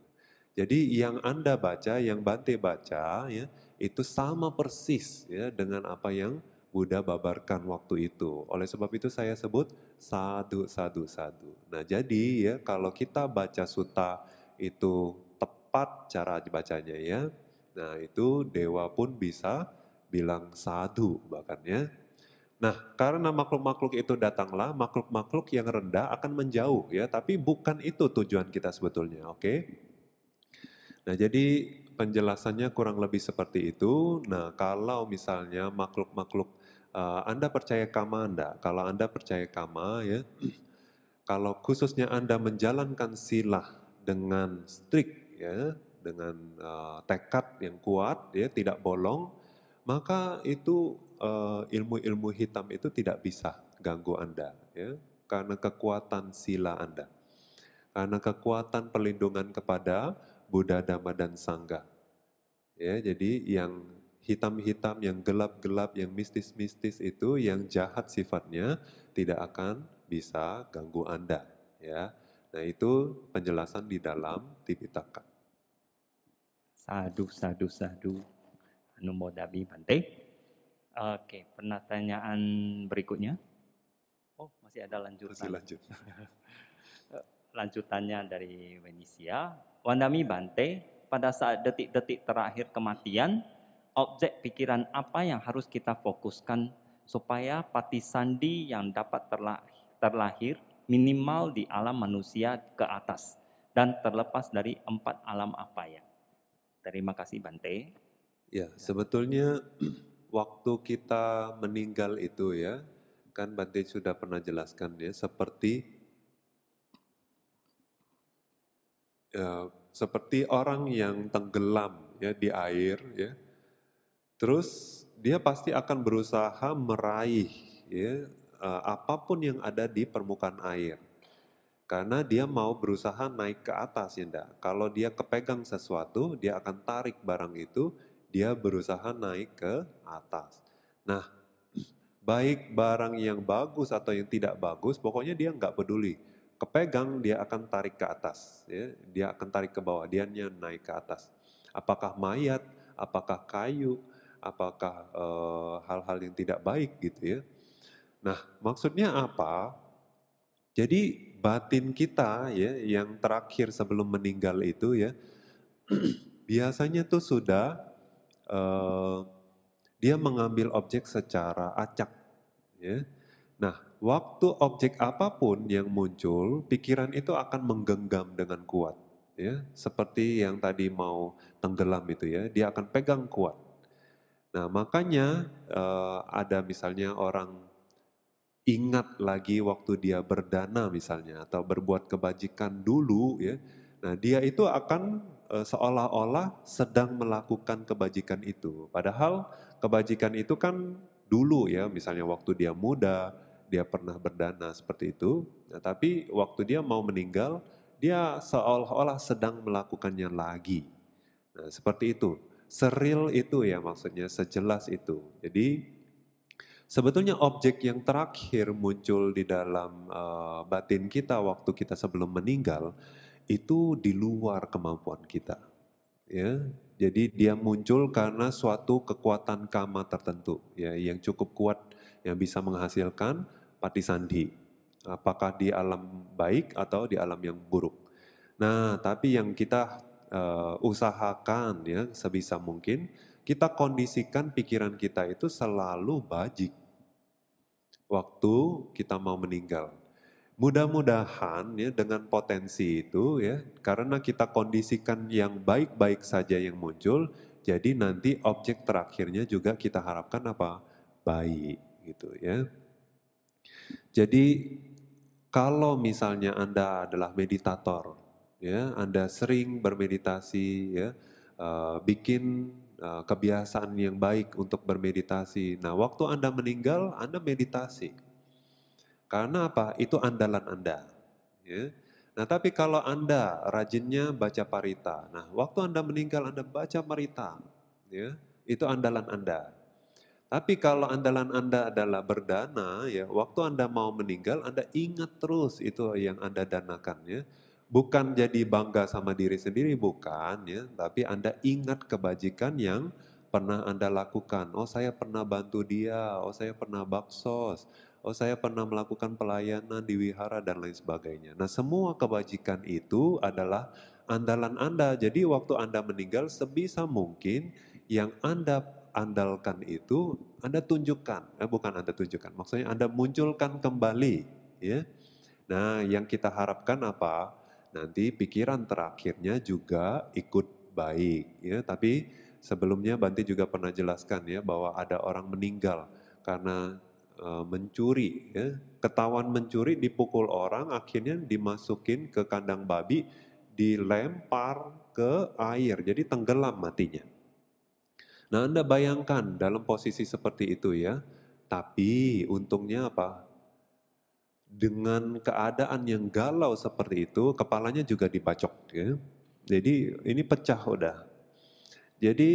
Jadi yang Anda baca, yang Bante baca, ya itu sama persis ya dengan apa yang Buddha babarkan waktu itu. Oleh sebab itu saya sebut satu-satu-satu. Nah jadi ya kalau kita baca suta itu tepat cara bacanya ya, Nah itu dewa pun bisa bilang sadu bahkan ya. Nah karena makhluk-makhluk itu datanglah, makhluk-makhluk yang rendah akan menjauh ya. Tapi bukan itu tujuan kita sebetulnya, oke? Okay? Nah jadi penjelasannya kurang lebih seperti itu. Nah kalau misalnya makhluk-makhluk uh, Anda percaya kama Anda, kalau Anda percaya kama ya, kalau khususnya Anda menjalankan silah dengan strik ya dengan uh, tekad yang kuat, ya tidak bolong, maka itu eh, ilmu-ilmu uh, hitam itu tidak bisa ganggu Anda, ya karena kekuatan sila Anda, karena kekuatan perlindungan kepada Buddha, Dhamma dan Sangga. Ya, jadi yang hitam-hitam, yang gelap-gelap, yang mistis-mistis itu yang jahat sifatnya tidak akan bisa ganggu Anda, ya. Nah, itu penjelasan di dalam Tipitaka. Sadu, sadu, sadu. Anumodabi Bante. Oke, pertanyaan berikutnya. Oh, masih ada lanjutan. Masih lanjut. Lanjutannya dari Venisia. Wandami Bante, pada saat detik-detik terakhir kematian, objek pikiran apa yang harus kita fokuskan supaya pati sandi yang dapat terlahir minimal di alam manusia ke atas dan terlepas dari empat alam apa ya? Terima kasih Bante. Ya, ya. sebetulnya waktu kita meninggal itu ya, kan Bante sudah pernah jelaskan ya, seperti ya, seperti orang yang tenggelam ya di air ya. Terus dia pasti akan berusaha meraih ya eh, apapun yang ada di permukaan air karena dia mau berusaha naik ke atas ya ndak Kalau dia kepegang sesuatu, dia akan tarik barang itu, dia berusaha naik ke atas. Nah, baik barang yang bagus atau yang tidak bagus, pokoknya dia nggak peduli. Kepegang dia akan tarik ke atas, ya. dia akan tarik ke bawah, dia naik ke atas. Apakah mayat, apakah kayu, apakah eh, hal-hal e, hal -hal yang tidak baik gitu ya. Nah, maksudnya apa? Jadi batin kita ya yang terakhir sebelum meninggal itu ya biasanya tuh sudah uh, dia mengambil objek secara acak ya. Nah, waktu objek apapun yang muncul, pikiran itu akan menggenggam dengan kuat ya, seperti yang tadi mau tenggelam itu ya, dia akan pegang kuat. Nah, makanya uh, ada misalnya orang ingat lagi waktu dia berdana misalnya atau berbuat kebajikan dulu ya. Nah, dia itu akan e, seolah-olah sedang melakukan kebajikan itu. Padahal kebajikan itu kan dulu ya, misalnya waktu dia muda, dia pernah berdana seperti itu. Nah, tapi waktu dia mau meninggal, dia seolah-olah sedang melakukannya lagi. Nah, seperti itu. Seril itu ya maksudnya, sejelas itu. Jadi Sebetulnya objek yang terakhir muncul di dalam uh, batin kita waktu kita sebelum meninggal itu di luar kemampuan kita. Ya, jadi dia muncul karena suatu kekuatan kama tertentu ya yang cukup kuat yang bisa menghasilkan pati sandi. Apakah di alam baik atau di alam yang buruk. Nah, tapi yang kita uh, usahakan ya sebisa mungkin kita kondisikan pikiran kita itu selalu bajik waktu kita mau meninggal. Mudah-mudahan ya dengan potensi itu ya karena kita kondisikan yang baik-baik saja yang muncul, jadi nanti objek terakhirnya juga kita harapkan apa? baik gitu ya. Jadi kalau misalnya Anda adalah meditator ya, Anda sering bermeditasi ya, eh, bikin Eh, kebiasaan yang baik untuk bermeditasi. Nah, waktu Anda meninggal, Anda meditasi. Karena apa? Itu andalan Anda. Ya. Nah, tapi kalau Anda rajinnya baca parita, nah waktu Anda meninggal Anda baca parita, ya, itu andalan Anda. Tapi kalau andalan Anda adalah berdana, ya, waktu Anda mau meninggal Anda ingat terus itu yang Anda danakan, ya bukan jadi bangga sama diri sendiri bukan ya, tapi Anda ingat kebajikan yang pernah Anda lakukan. Oh, saya pernah bantu dia, oh saya pernah baksos, oh saya pernah melakukan pelayanan di wihara dan lain sebagainya. Nah, semua kebajikan itu adalah andalan Anda. Jadi waktu Anda meninggal sebisa mungkin yang Anda andalkan itu Anda tunjukkan, eh, bukan Anda tunjukkan, maksudnya Anda munculkan kembali, ya. Nah, yang kita harapkan apa? nanti pikiran terakhirnya juga ikut baik ya tapi sebelumnya Banti juga pernah jelaskan ya bahwa ada orang meninggal karena e, mencuri ya ketahuan mencuri dipukul orang akhirnya dimasukin ke kandang babi dilempar ke air jadi tenggelam matinya Nah, Anda bayangkan dalam posisi seperti itu ya. Tapi untungnya apa? dengan keadaan yang galau seperti itu, kepalanya juga dibacok. Ya. Jadi ini pecah udah. Jadi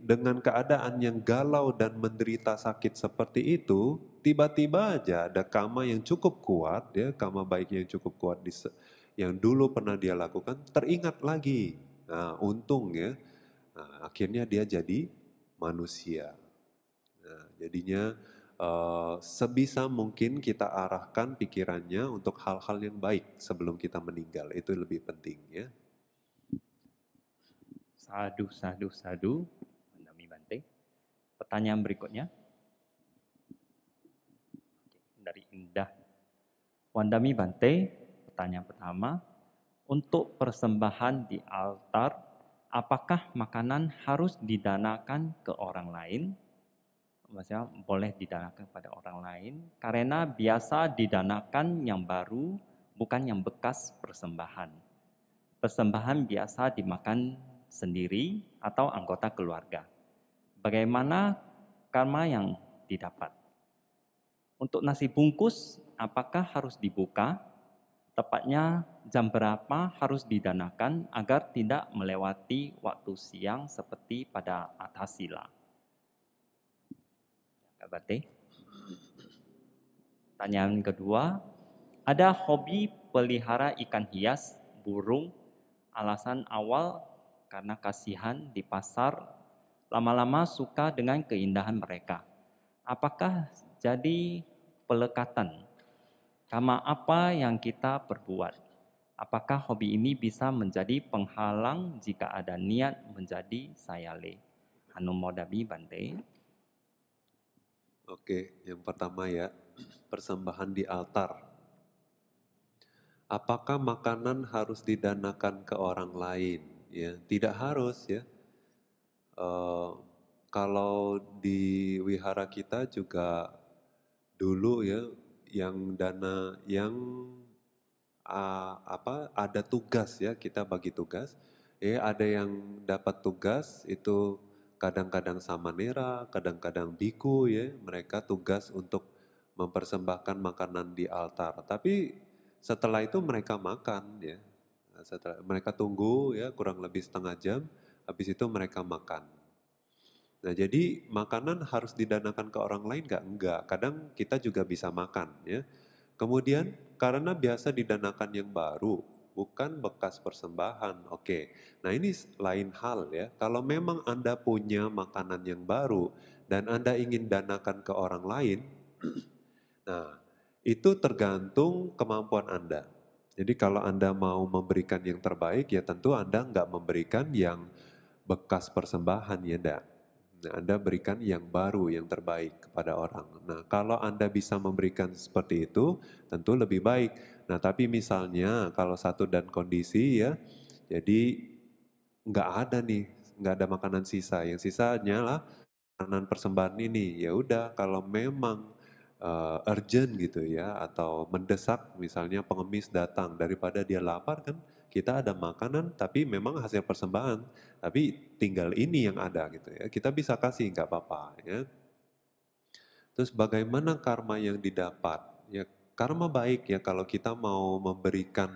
dengan keadaan yang galau dan menderita sakit seperti itu, tiba-tiba aja ada kama yang cukup kuat, ya kama baik yang cukup kuat di, yang dulu pernah dia lakukan, teringat lagi. Nah, untung ya, nah, akhirnya dia jadi manusia. Nah, jadinya Eh, sebisa mungkin kita arahkan pikirannya untuk hal-hal yang baik sebelum kita meninggal. Itu lebih penting ya. Sadu, sadu, sadu. Nami Bante. Pertanyaan berikutnya. Dari Indah. Wandami Bante, pertanyaan pertama. Untuk persembahan di altar, apakah makanan harus didanakan ke orang lain maksudnya boleh didanakan pada orang lain karena biasa didanakan yang baru bukan yang bekas persembahan. Persembahan biasa dimakan sendiri atau anggota keluarga. Bagaimana karma yang didapat? Untuk nasi bungkus apakah harus dibuka? Tepatnya jam berapa harus didanakan agar tidak melewati waktu siang seperti pada atas atasila batik. Pertanyaan kedua, ada hobi pelihara ikan hias, burung, alasan awal karena kasihan di pasar, lama-lama suka dengan keindahan mereka. Apakah jadi pelekatan? Sama apa yang kita perbuat? Apakah hobi ini bisa menjadi penghalang jika ada niat menjadi sayale? Anumodabi Bante. Oke, yang pertama ya, persembahan di altar. Apakah makanan harus didanakan ke orang lain? Ya, tidak harus ya. E, kalau di wihara kita juga dulu ya, yang dana yang a, apa ada tugas ya kita bagi tugas. Ya, ada yang dapat tugas itu kadang-kadang sama samanera, kadang-kadang biku ya, mereka tugas untuk mempersembahkan makanan di altar. Tapi setelah itu mereka makan ya. Setelah mereka tunggu ya kurang lebih setengah jam, habis itu mereka makan. Nah, jadi makanan harus didanakan ke orang lain nggak? Enggak. Kadang kita juga bisa makan ya. Kemudian karena biasa didanakan yang baru, bukan bekas persembahan. Oke, nah ini lain hal ya. Kalau memang Anda punya makanan yang baru dan Anda ingin danakan ke orang lain, nah itu tergantung kemampuan Anda. Jadi kalau Anda mau memberikan yang terbaik, ya tentu Anda nggak memberikan yang bekas persembahan, ya enggak. Anda berikan yang baru, yang terbaik kepada orang. Nah, kalau Anda bisa memberikan seperti itu, tentu lebih baik. Nah, tapi misalnya kalau satu dan kondisi ya, jadi nggak ada nih, nggak ada makanan sisa. Yang sisanya lah makanan persembahan ini. Ya udah, kalau memang uh, urgent gitu ya, atau mendesak, misalnya pengemis datang daripada dia lapar kan, kita ada makanan tapi memang hasil persembahan tapi tinggal ini yang ada gitu ya kita bisa kasih nggak apa-apa ya terus bagaimana karma yang didapat ya karma baik ya kalau kita mau memberikan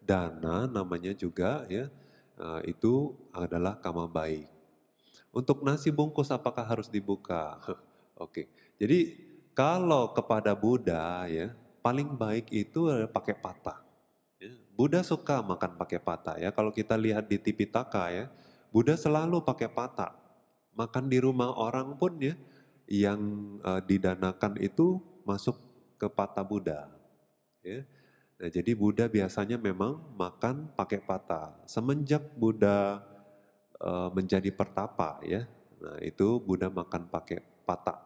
dana namanya juga ya eh, itu adalah karma baik untuk nasi bungkus apakah harus dibuka oke jadi kalau kepada Buddha ya paling baik itu pakai patah Buddha suka makan pakai pata ya. Kalau kita lihat di Tipitaka ya, Buddha selalu pakai pata. Makan di rumah orang pun ya, yang uh, didanakan itu masuk ke pata Buddha. Ya. Nah, jadi Buddha biasanya memang makan pakai pata. Semenjak Buddha uh, menjadi pertapa ya, nah itu Buddha makan pakai pata.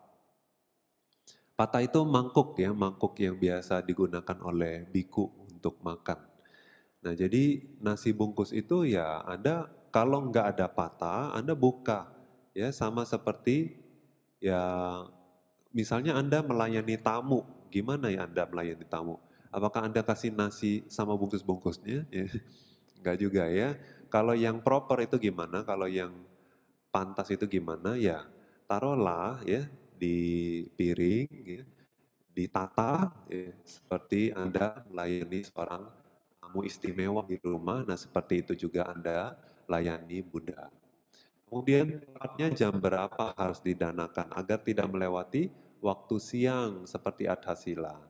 Pata itu mangkuk ya, mangkuk yang biasa digunakan oleh biku untuk makan. Nah jadi nasi bungkus itu ya Anda kalau nggak ada patah Anda buka ya sama seperti ya misalnya Anda melayani tamu gimana ya Anda melayani tamu apakah Anda kasih nasi sama bungkus-bungkusnya ya Enggak juga ya kalau yang proper itu gimana kalau yang pantas itu gimana ya taruhlah ya di piring ya ditata ya, seperti Anda melayani seorang tamu istimewa di rumah, nah seperti itu juga Anda layani Buddha. Kemudian tepatnya jam berapa harus didanakan agar tidak melewati waktu siang seperti Adhasila.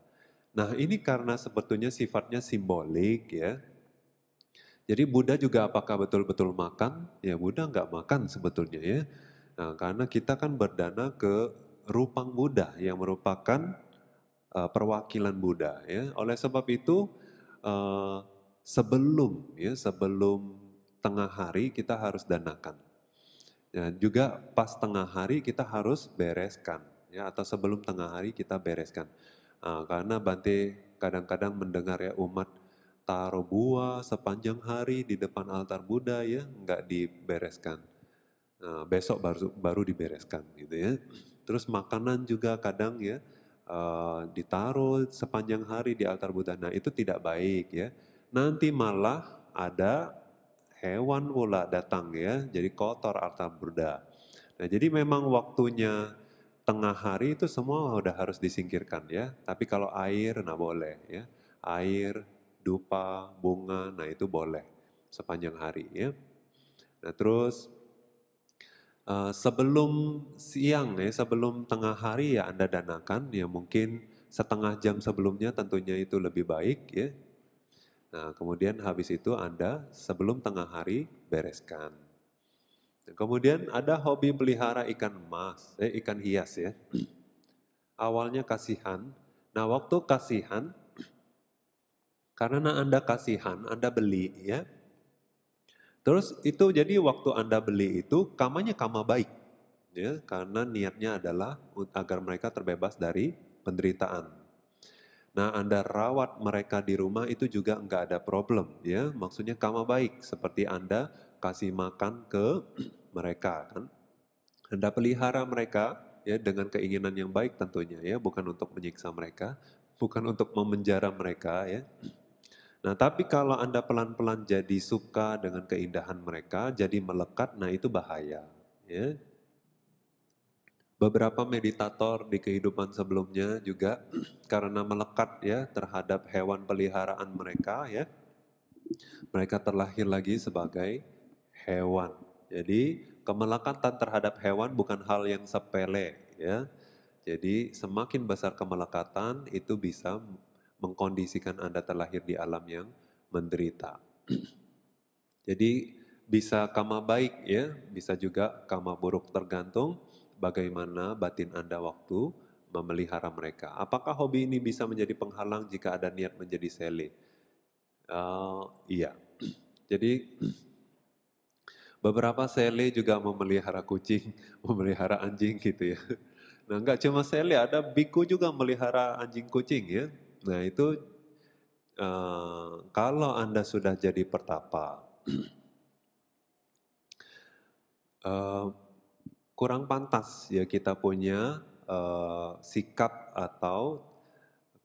Nah ini karena sebetulnya sifatnya simbolik ya. Jadi Buddha juga apakah betul-betul makan? Ya Buddha nggak makan sebetulnya ya. Nah, karena kita kan berdana ke Rupang Buddha yang merupakan eh, perwakilan Buddha ya. Oleh sebab itu Eh, sebelum ya sebelum tengah hari kita harus danakan. Ya, juga pas tengah hari kita harus bereskan ya atau sebelum tengah hari kita bereskan. Nah, karena Bante kadang-kadang mendengar ya umat taruh buah sepanjang hari di depan altar Buddha ya nggak dibereskan. Nah, besok baru baru dibereskan gitu ya. Terus makanan juga kadang ya Eh, ditaruh sepanjang hari di altar Buddha. Nah itu tidak baik ya. Nanti malah ada hewan pula datang ya, jadi kotor altar Buddha. Nah jadi memang waktunya tengah hari itu semua udah harus disingkirkan ya. Tapi kalau air, nah boleh ya. Air, dupa, bunga, nah itu boleh sepanjang hari ya. Nah terus Eh, sebelum siang ya, sebelum tengah hari ya Anda danakan ya mungkin setengah jam sebelumnya tentunya itu lebih baik ya. Nah, kemudian habis itu Anda sebelum tengah hari bereskan. Dan kemudian ada hobi pelihara ikan emas, eh, ikan hias ya. Awalnya kasihan. Nah, waktu kasihan karena Anda kasihan, Anda beli ya Terus itu jadi waktu Anda beli itu kamanya kama baik. Ya, karena niatnya adalah agar mereka terbebas dari penderitaan. Nah, Anda rawat mereka di rumah itu juga enggak ada problem, ya. Maksudnya kama baik, seperti Anda kasih makan ke mereka, kan. Anda pelihara mereka, ya, dengan keinginan yang baik tentunya, ya. Bukan untuk menyiksa mereka, bukan untuk memenjara mereka, ya. Nah, tapi kalau Anda pelan-pelan jadi suka dengan keindahan mereka, jadi melekat, nah itu bahaya. Ya. Beberapa meditator di kehidupan sebelumnya juga karena melekat ya terhadap hewan peliharaan mereka ya, mereka terlahir lagi sebagai hewan. Jadi kemelekatan terhadap hewan bukan hal yang sepele ya. Jadi semakin besar kemelekatan itu bisa mengkondisikan Anda terlahir di alam yang menderita. Jadi bisa kama baik ya, bisa juga kama buruk tergantung bagaimana batin Anda waktu memelihara mereka. Apakah hobi ini bisa menjadi penghalang jika ada niat menjadi sele? Uh, iya. Jadi beberapa sele juga memelihara kucing, memelihara anjing gitu ya. Nah nggak cuma sele, ada biku juga melihara anjing kucing ya. Nah itu uh, kalau Anda sudah jadi pertapa, uh, kurang pantas ya kita punya uh, sikap atau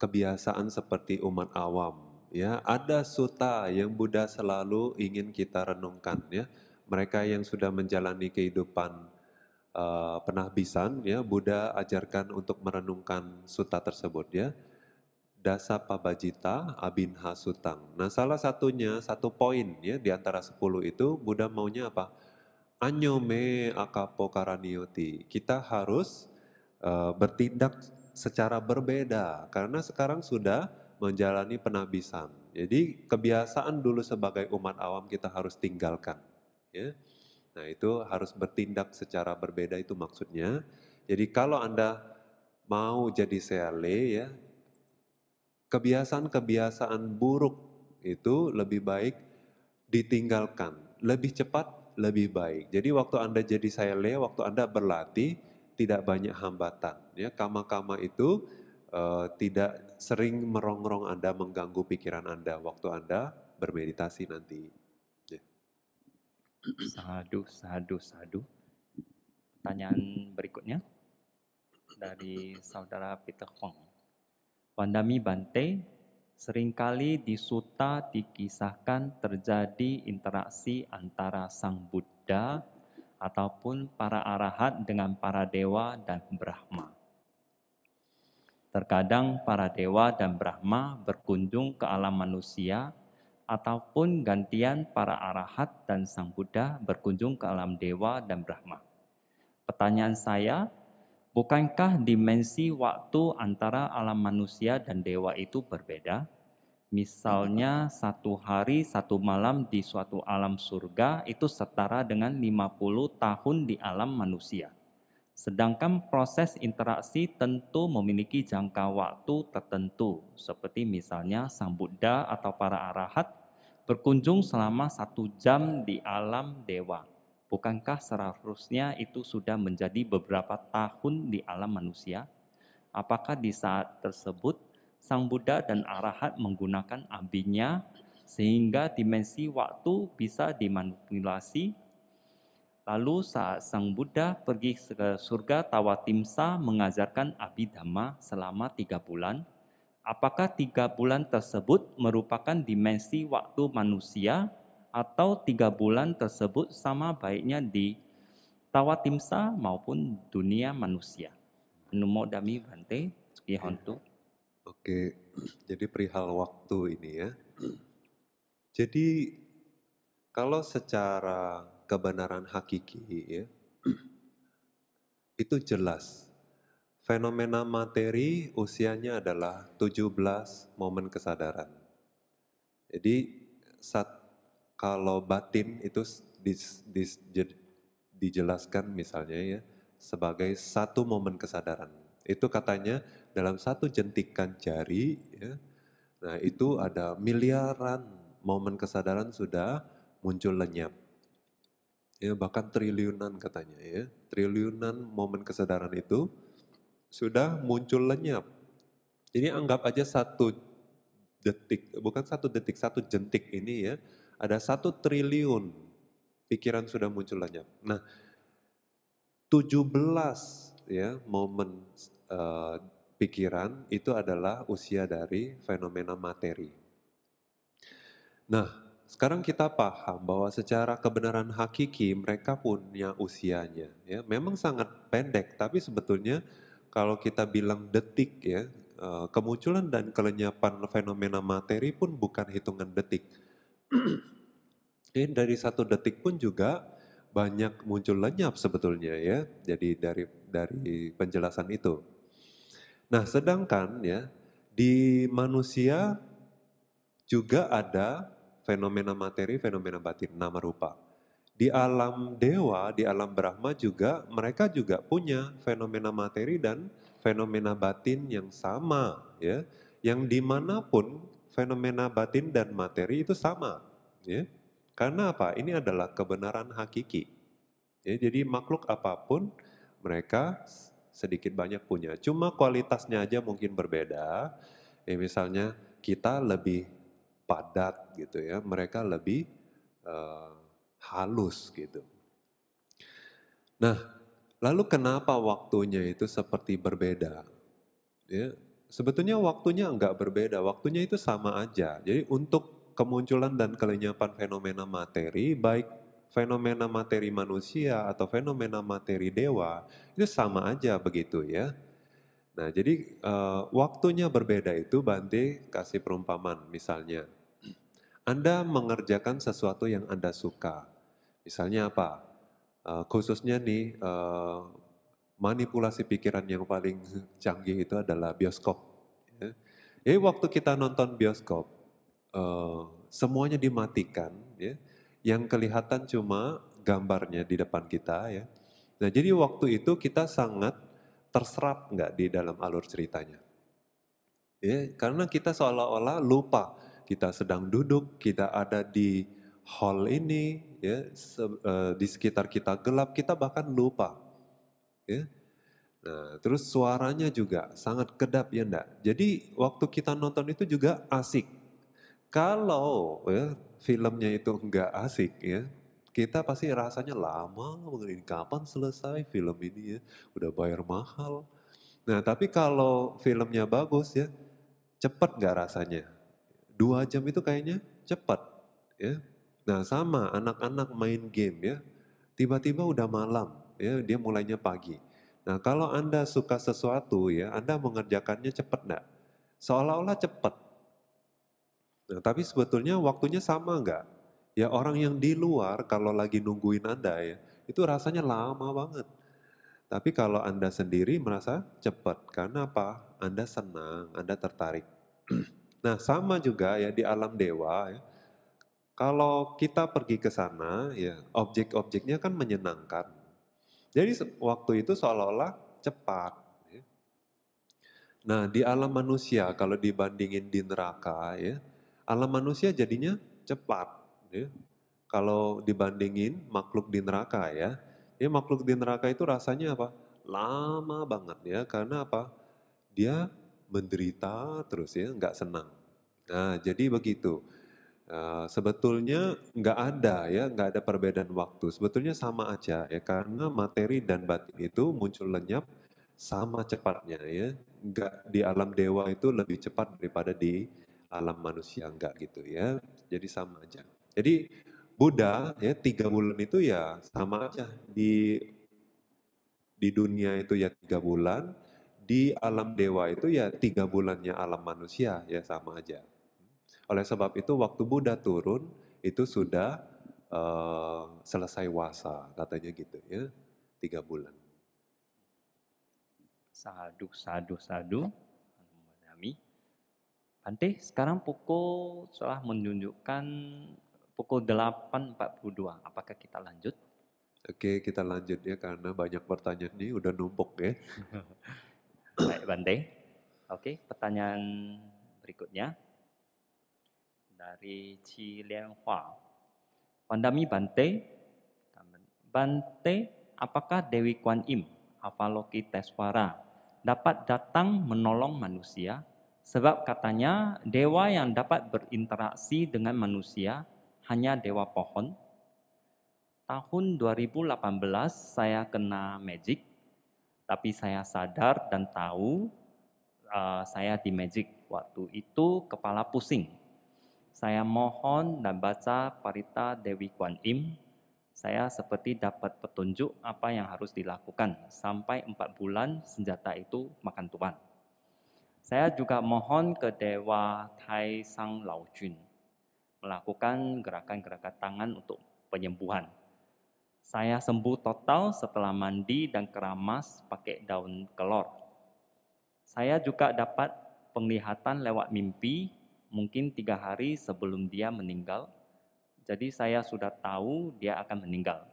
kebiasaan seperti umat awam. Ya, ada suta yang Buddha selalu ingin kita renungkan. Ya, mereka yang sudah menjalani kehidupan uh, penahbisan, ya, Buddha ajarkan untuk merenungkan suta tersebut. Ya, Dasa Pabajita Abinha Sutang. Nah salah satunya, satu poin ya di antara sepuluh itu Buddha maunya apa? Anyome akapo akapokaranioti. Kita harus uh, bertindak secara berbeda karena sekarang sudah menjalani penabisan. Jadi kebiasaan dulu sebagai umat awam kita harus tinggalkan. Ya. Nah itu harus bertindak secara berbeda itu maksudnya. Jadi kalau Anda mau jadi sele ya, kebiasaan-kebiasaan buruk itu lebih baik ditinggalkan. Lebih cepat, lebih baik. Jadi waktu Anda jadi saya sayale, waktu Anda berlatih, tidak banyak hambatan. Ya, kama-kama itu uh, tidak sering merongrong Anda, mengganggu pikiran Anda waktu Anda bermeditasi nanti. Ya. Sadu, sadu, sadu. Pertanyaan berikutnya dari saudara Peter Hong. Pandami Bante, seringkali di suta dikisahkan terjadi interaksi antara Sang Buddha ataupun para arahat dengan para dewa dan Brahma. Terkadang para dewa dan Brahma berkunjung ke alam manusia ataupun gantian para arahat dan sang Buddha berkunjung ke alam dewa dan Brahma. Pertanyaan saya, Bukankah dimensi waktu antara alam manusia dan dewa itu berbeda? Misalnya satu hari, satu malam di suatu alam surga itu setara dengan 50 tahun di alam manusia. Sedangkan proses interaksi tentu memiliki jangka waktu tertentu, seperti misalnya sang Buddha atau para arahat berkunjung selama satu jam di alam dewa Bukankah seharusnya itu sudah menjadi beberapa tahun di alam manusia? Apakah di saat tersebut Sang Buddha dan Arahat menggunakan abinya sehingga dimensi waktu bisa dimanipulasi? Lalu saat Sang Buddha pergi ke surga Tawatimsa mengajarkan abidama selama tiga bulan. Apakah tiga bulan tersebut merupakan dimensi waktu manusia atau tiga bulan tersebut sama baiknya di tawatimsa maupun dunia manusia. Numo dami bante hontu. Oke, jadi perihal waktu ini ya. Jadi kalau secara kebenaran hakiki ya, itu jelas. Fenomena materi usianya adalah 17 momen kesadaran. Jadi satu kalau batin itu dis, dis, dijelaskan misalnya ya sebagai satu momen kesadaran. Itu katanya dalam satu jentikan jari ya. Nah, itu ada miliaran momen kesadaran sudah muncul lenyap. Ya, bahkan triliunan katanya ya. Triliunan momen kesadaran itu sudah muncul lenyap. Jadi anggap aja satu detik, bukan satu detik, satu jentik ini ya ada satu triliun pikiran sudah muncul lenyap. Nah, 17 ya momen uh, pikiran itu adalah usia dari fenomena materi. Nah, sekarang kita paham bahwa secara kebenaran hakiki mereka punya usianya. Ya, memang sangat pendek, tapi sebetulnya kalau kita bilang detik ya, eh, kemunculan dan kelenyapan fenomena materi pun bukan hitungan detik jadi dari satu detik pun juga banyak muncul lenyap sebetulnya ya. Jadi dari dari penjelasan itu. Nah, sedangkan ya di manusia juga ada fenomena materi, fenomena batin, nama rupa. Di alam dewa, di alam Brahma juga mereka juga punya fenomena materi dan fenomena batin yang sama ya. Yang dimanapun fenomena batin dan materi itu sama. Ya. Karena apa? Ini adalah kebenaran hakiki. Ya, jadi makhluk apapun mereka sedikit banyak punya. Cuma kualitasnya aja mungkin berbeda. Ya, misalnya kita lebih padat gitu ya, mereka lebih uh, halus gitu. Nah, lalu kenapa waktunya itu seperti berbeda? Ya, Sebetulnya waktunya enggak berbeda, waktunya itu sama aja. Jadi untuk kemunculan dan kelenyapan fenomena materi, baik fenomena materi manusia atau fenomena materi dewa, itu sama aja begitu ya. Nah jadi uh, waktunya berbeda itu Bante kasih perumpamaan misalnya. Anda mengerjakan sesuatu yang Anda suka. Misalnya apa? Uh, khususnya nih uh, manipulasi pikiran yang paling canggih itu adalah bioskop. Ya. Jadi waktu kita nonton bioskop, eh, semuanya dimatikan, ya. yang kelihatan cuma gambarnya di depan kita. Ya. Nah jadi waktu itu kita sangat terserap nggak di dalam alur ceritanya. Ya, karena kita seolah-olah lupa kita sedang duduk, kita ada di hall ini, ya, se, uh, di sekitar kita gelap, kita bahkan lupa Ya. Nah, terus suaranya juga sangat kedap ya ndak. Jadi waktu kita nonton itu juga asik. Kalau ya, filmnya itu enggak asik ya, kita pasti rasanya lama mengenai kapan selesai film ini ya, udah bayar mahal. Nah tapi kalau filmnya bagus ya, cepat nggak rasanya? Dua jam itu kayaknya cepat ya. Nah sama anak-anak main game ya, tiba-tiba udah malam, ya dia mulainya pagi. Nah kalau Anda suka sesuatu ya, Anda mengerjakannya cepat enggak? Seolah-olah cepat. Nah tapi sebetulnya waktunya sama enggak? Ya orang yang di luar kalau lagi nungguin Anda ya, itu rasanya lama banget. Tapi kalau Anda sendiri merasa cepat, karena apa? Anda senang, Anda tertarik. nah sama juga ya di alam dewa ya, kalau kita pergi ke sana, ya objek-objeknya kan menyenangkan, jadi waktu itu seolah-olah cepat. Ya. Nah di alam manusia kalau dibandingin di neraka ya, alam manusia jadinya cepat. Ya. Kalau dibandingin makhluk di neraka ya, ya makhluk di neraka itu rasanya apa? Lama banget ya, karena apa? Dia menderita terus ya, nggak senang. Nah jadi begitu. Eh, sebetulnya nggak ada ya, nggak ada perbedaan waktu. Sebetulnya sama aja ya, karena materi dan batin itu muncul lenyap sama cepatnya ya. Nggak di alam dewa itu lebih cepat daripada di alam manusia nggak gitu ya. Jadi sama aja. Jadi Buddha ya tiga bulan itu ya sama aja di di dunia itu ya tiga bulan, di alam dewa itu ya tiga bulannya alam manusia ya sama aja. Oleh sebab itu waktu Buddha turun itu sudah uh, selesai wasa katanya gitu ya tiga bulan. Sadu, sadu, sadu. Kami. nanti sekarang pukul setelah menunjukkan pukul 8.42. Apakah kita lanjut? Oke, kita lanjut ya karena banyak pertanyaan ini udah numpuk ya. Baik, Bante. Oke, pertanyaan berikutnya dari Cilianghua. Pandami Bante, Bante, apakah Dewi Kwan Im, Avalokitesvara, dapat datang menolong manusia? Sebab katanya dewa yang dapat berinteraksi dengan manusia hanya dewa pohon. Tahun 2018 saya kena magic, tapi saya sadar dan tahu uh, saya di magic. Waktu itu kepala pusing, saya mohon dan baca Parita Dewi Kwan Im. Saya seperti dapat petunjuk apa yang harus dilakukan sampai empat bulan senjata itu makan tuan. Saya juga mohon ke Dewa Tai Sang Lao Jun melakukan gerakan-gerakan tangan untuk penyembuhan. Saya sembuh total setelah mandi dan keramas pakai daun kelor. Saya juga dapat penglihatan lewat mimpi mungkin tiga hari sebelum dia meninggal. Jadi saya sudah tahu dia akan meninggal.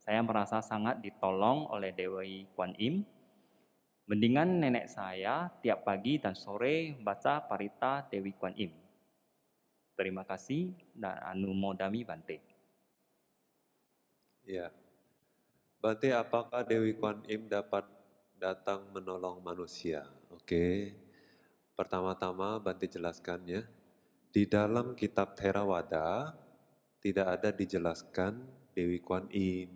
Saya merasa sangat ditolong oleh Dewi Kwan Im. Mendingan nenek saya tiap pagi dan sore baca parita Dewi Kwan Im. Terima kasih dan anumodami Bante. Ya. Bante, apakah Dewi Kwan Im dapat datang menolong manusia? Oke. Okay. Pertama-tama Bante jelaskan ya. Di dalam kitab Theravada tidak ada dijelaskan Dewi Kuan Im.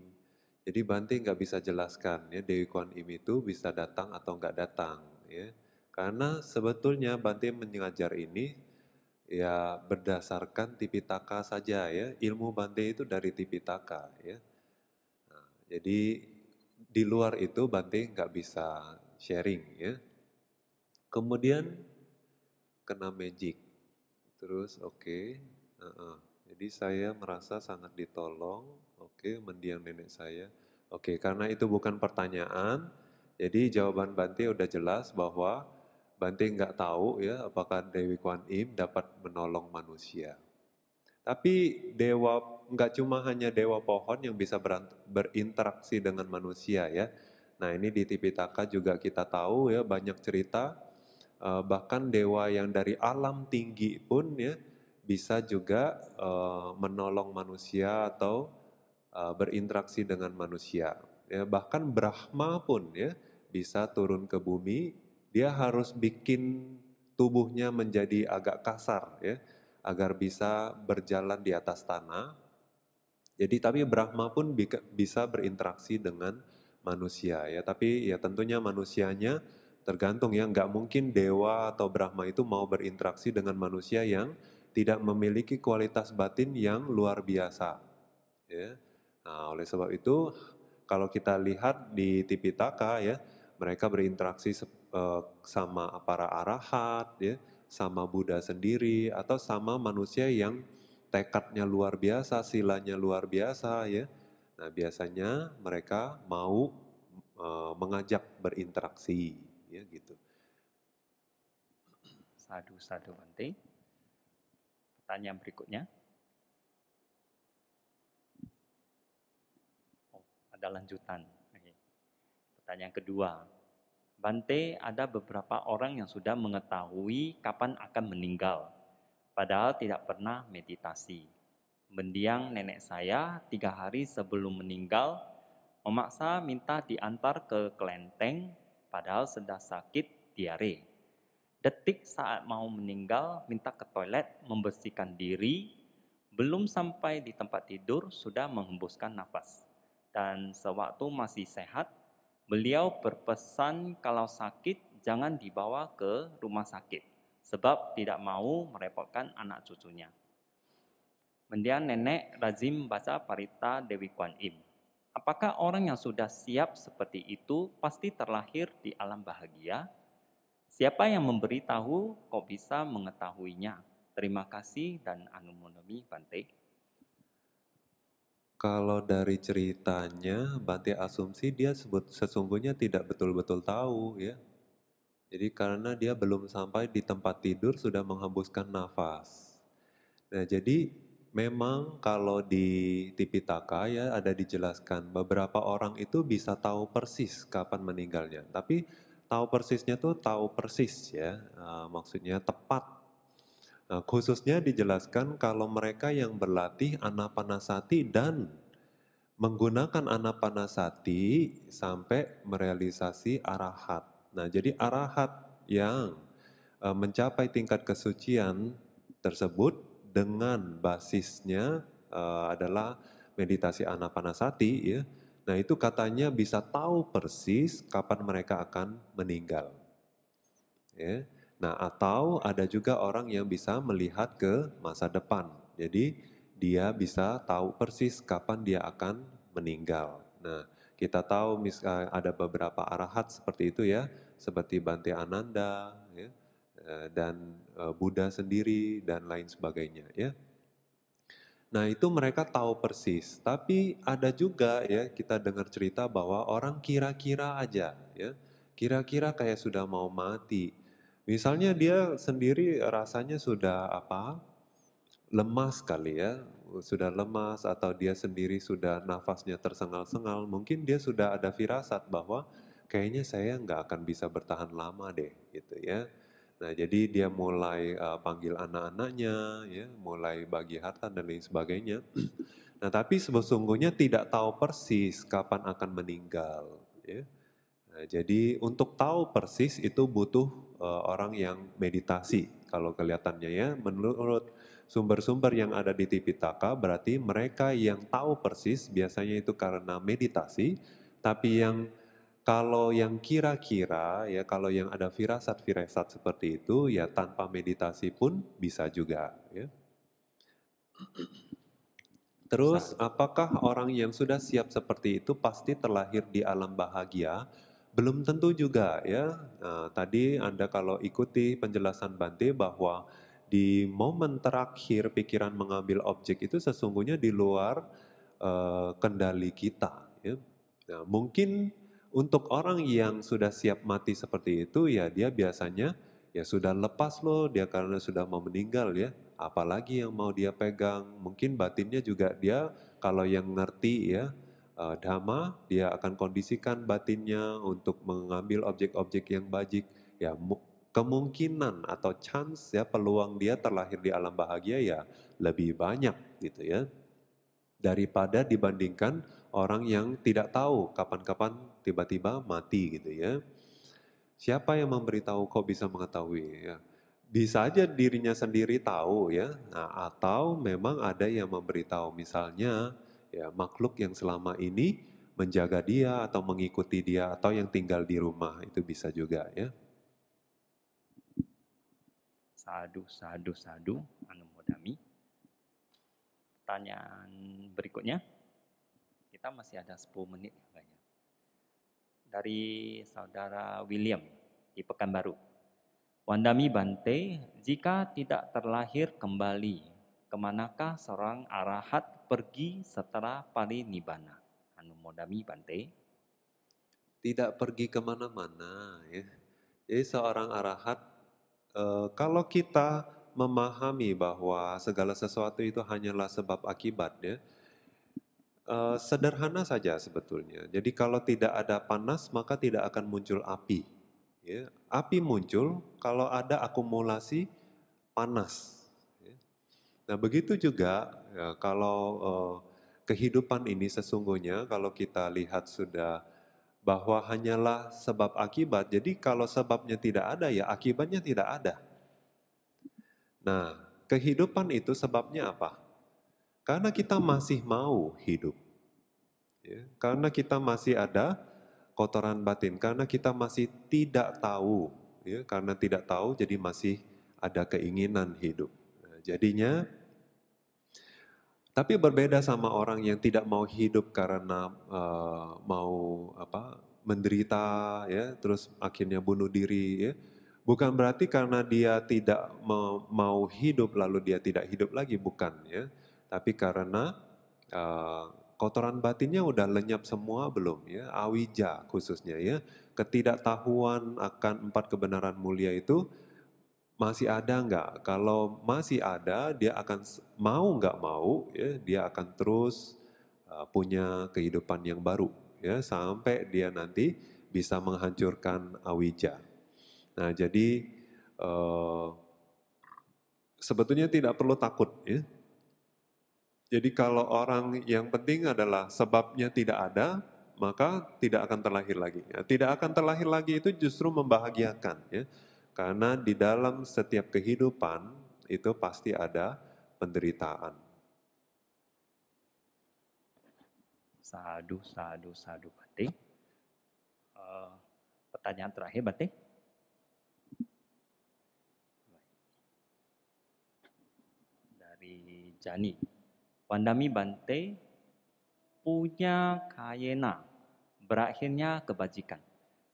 Jadi Banti nggak bisa jelaskan ya Dewi Kuan Im itu bisa datang atau nggak datang ya. Karena sebetulnya Banti mengajar ini ya berdasarkan tipitaka saja ya. Ilmu Bante itu dari tipitaka ya. Nah, jadi di luar itu Bante nggak bisa sharing ya. Kemudian kena magic terus oke okay. uh -uh. jadi saya merasa sangat ditolong oke okay, mendiang nenek saya oke okay, karena itu bukan pertanyaan jadi jawaban Banti udah jelas bahwa Banti nggak tahu ya apakah Dewi Kwan Im dapat menolong manusia. Tapi dewa nggak cuma hanya dewa pohon yang bisa berinteraksi dengan manusia ya. Nah ini di Tipitaka juga kita tahu ya banyak cerita uh, bahkan dewa yang dari alam tinggi pun ya bisa juga uh, menolong manusia atau uh, berinteraksi dengan manusia. Ya, bahkan Brahma pun ya bisa turun ke bumi, dia harus bikin tubuhnya menjadi agak kasar ya agar bisa berjalan di atas tanah. Jadi tapi Brahma pun bisa berinteraksi dengan manusia ya, tapi ya tentunya manusianya Tergantung ya, nggak mungkin dewa atau Brahma itu mau berinteraksi dengan manusia yang tidak memiliki kualitas batin yang luar biasa. Ya. Nah, oleh sebab itu, kalau kita lihat di Tipitaka ya, mereka berinteraksi eh, sama para arahat, ya, sama Buddha sendiri, atau sama manusia yang tekadnya luar biasa, silanya luar biasa ya. Nah biasanya mereka mau eh, mengajak berinteraksi ya gitu. Sadu sadu Bante. Pertanyaan berikutnya. Oh, ada lanjutan. Pertanyaan kedua. Bante, ada beberapa orang yang sudah mengetahui kapan akan meninggal, padahal tidak pernah meditasi. Mendiang nenek saya tiga hari sebelum meninggal, memaksa minta diantar ke Kelenteng padahal sedang sakit diare. Detik saat mau meninggal, minta ke toilet, membersihkan diri, belum sampai di tempat tidur sudah menghembuskan nafas. Dan sewaktu masih sehat, beliau berpesan kalau sakit jangan dibawa ke rumah sakit, sebab tidak mau merepotkan anak cucunya. Mendiang nenek rajim baca parita Dewi Kwan Im. Apakah orang yang sudah siap seperti itu pasti terlahir di alam bahagia? Siapa yang memberitahu kok bisa mengetahuinya? Terima kasih dan anumonami Bante. Kalau dari ceritanya, Bante asumsi dia sebut, sesungguhnya tidak betul-betul tahu ya. Jadi karena dia belum sampai di tempat tidur sudah menghembuskan nafas. Nah jadi Memang kalau di Tipitaka ya ada dijelaskan beberapa orang itu bisa tahu persis kapan meninggalnya. Tapi tahu persisnya tuh tahu persis ya, eh, maksudnya tepat. Nah, khususnya dijelaskan kalau mereka yang berlatih anapanasati dan menggunakan anapanasati sampai merealisasi arahat. Nah, jadi arahat yang eh, mencapai tingkat kesucian tersebut dengan basisnya uh, adalah meditasi anapanasati ya. Nah, itu katanya bisa tahu persis kapan mereka akan meninggal. Ya. Nah, atau ada juga orang yang bisa melihat ke masa depan. Jadi, dia bisa tahu persis kapan dia akan meninggal. Nah, kita tahu mis eh, ada beberapa arahat seperti itu ya, seperti Bante Ananda, ya, Eh, dan eh, Buddha sendiri dan lain sebagainya ya. Nah, itu mereka tahu persis, tapi ada juga ya kita dengar cerita bahwa orang kira-kira aja ya. Kira-kira kayak sudah mau mati. Misalnya dia sendiri rasanya sudah apa? lemas kali ya, sudah lemas atau dia sendiri sudah nafasnya tersengal-sengal, mungkin dia sudah ada firasat bahwa kayaknya saya nggak akan bisa bertahan lama deh gitu ya Nah, jadi dia mulai uh, panggil anak-anaknya, ya, mulai bagi harta dan lain sebagainya. Nah, tapi sesungguhnya tidak tahu persis kapan akan meninggal. Ya. Nah, jadi untuk tahu persis itu butuh uh, orang yang meditasi. Kalau kelihatannya ya, menurut sumber-sumber yang ada di Tipitaka, berarti mereka yang tahu persis biasanya itu karena meditasi, tapi yang kalau yang kira-kira ya kalau yang ada firasat-firasat seperti itu ya tanpa meditasi pun bisa juga ya. Terus apakah orang yang sudah siap seperti itu pasti terlahir di alam bahagia? Belum tentu juga ya. Nah, tadi Anda kalau ikuti penjelasan Bante bahwa di momen terakhir pikiran mengambil objek itu sesungguhnya di luar uh, kendali kita. Ya. Nah, mungkin untuk orang yang sudah siap mati seperti itu ya dia biasanya ya sudah lepas loh dia karena sudah mau meninggal ya. Apalagi yang mau dia pegang, mungkin batinnya juga dia kalau yang ngerti ya uh, dhamma dia akan kondisikan batinnya untuk mengambil objek-objek yang bajik ya kemungkinan atau chance ya peluang dia terlahir di alam bahagia ya lebih banyak gitu ya daripada dibandingkan orang yang tidak tahu kapan-kapan tiba-tiba mati gitu ya. Siapa yang memberitahu kok bisa mengetahui ya? Bisa aja dirinya sendiri tahu ya. Nah, atau memang ada yang memberitahu misalnya ya makhluk yang selama ini menjaga dia atau mengikuti dia atau yang tinggal di rumah itu bisa juga ya. Sadu, sadu, sadu, anumodami. Pertanyaan berikutnya. Kita masih ada 10 menit ya, banyak. Ya. Dari saudara William di Pekanbaru. Wandami Bante, jika tidak terlahir kembali, kemanakah seorang arahat pergi setelah nibana? Anumodami Bante. Tidak pergi kemana-mana ya. Jadi seorang arahat, e, kalau kita memahami bahwa segala sesuatu itu hanyalah sebab akibatnya, uh, sederhana saja sebetulnya. Jadi kalau tidak ada panas maka tidak akan muncul api. Ya, api muncul kalau ada akumulasi panas. Ya. Nah begitu juga ya, kalau uh, kehidupan ini sesungguhnya kalau kita lihat sudah bahwa hanyalah sebab akibat. Jadi kalau sebabnya tidak ada ya akibatnya tidak ada. Nah kehidupan itu sebabnya apa? Karena kita masih mau hidup. Ya, karena kita masih ada kotoran batin, karena kita masih tidak tahu. Ya, karena tidak tahu jadi masih ada keinginan hidup. Nah, jadinya tapi berbeda sama orang yang tidak mau hidup karena uh, mau apa menderita ya, terus akhirnya bunuh diri ya. Bukan berarti karena dia tidak mau, hidup lalu dia tidak hidup lagi, bukan ya tapi karena uh, kotoran batinnya udah lenyap semua belum ya, awija khususnya ya, ketidaktahuan akan empat kebenaran mulia itu masih ada nggak? Kalau masih ada, dia akan mau nggak mau, ya, dia akan terus uh, punya kehidupan yang baru, ya, sampai dia nanti bisa menghancurkan awija. Nah, jadi uh, sebetulnya tidak perlu takut, ya, jadi kalau orang yang penting adalah sebabnya tidak ada, maka tidak akan terlahir lagi. Ya, tidak akan terlahir lagi itu justru membahagiakan ya. Karena di dalam setiap kehidupan itu pasti ada penderitaan. Sadu, sadu, sadu, Bante. Uh, eh, pertanyaan terakhir, Bante. Dari Jani. Pandami Bante punya kayena, berakhirnya kebajikan.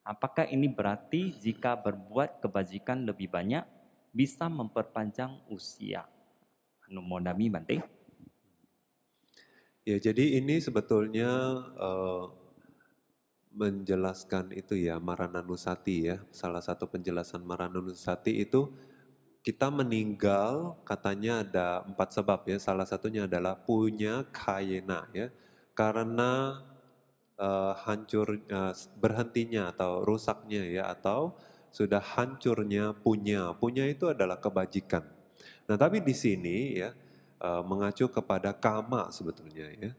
Apakah ini berarti jika berbuat kebajikan lebih banyak bisa memperpanjang usia? Anumodami Bante. Ya, jadi ini sebetulnya uh, menjelaskan itu ya maranusati ya. Salah satu penjelasan maranusati itu kita meninggal katanya ada empat sebab ya. Salah satunya adalah punya kayena ya. Karena uh, hancur uh, berhentinya atau rusaknya ya atau sudah hancurnya punya. Punya itu adalah kebajikan. Nah, tapi di sini ya uh, mengacu kepada kama sebetulnya ya.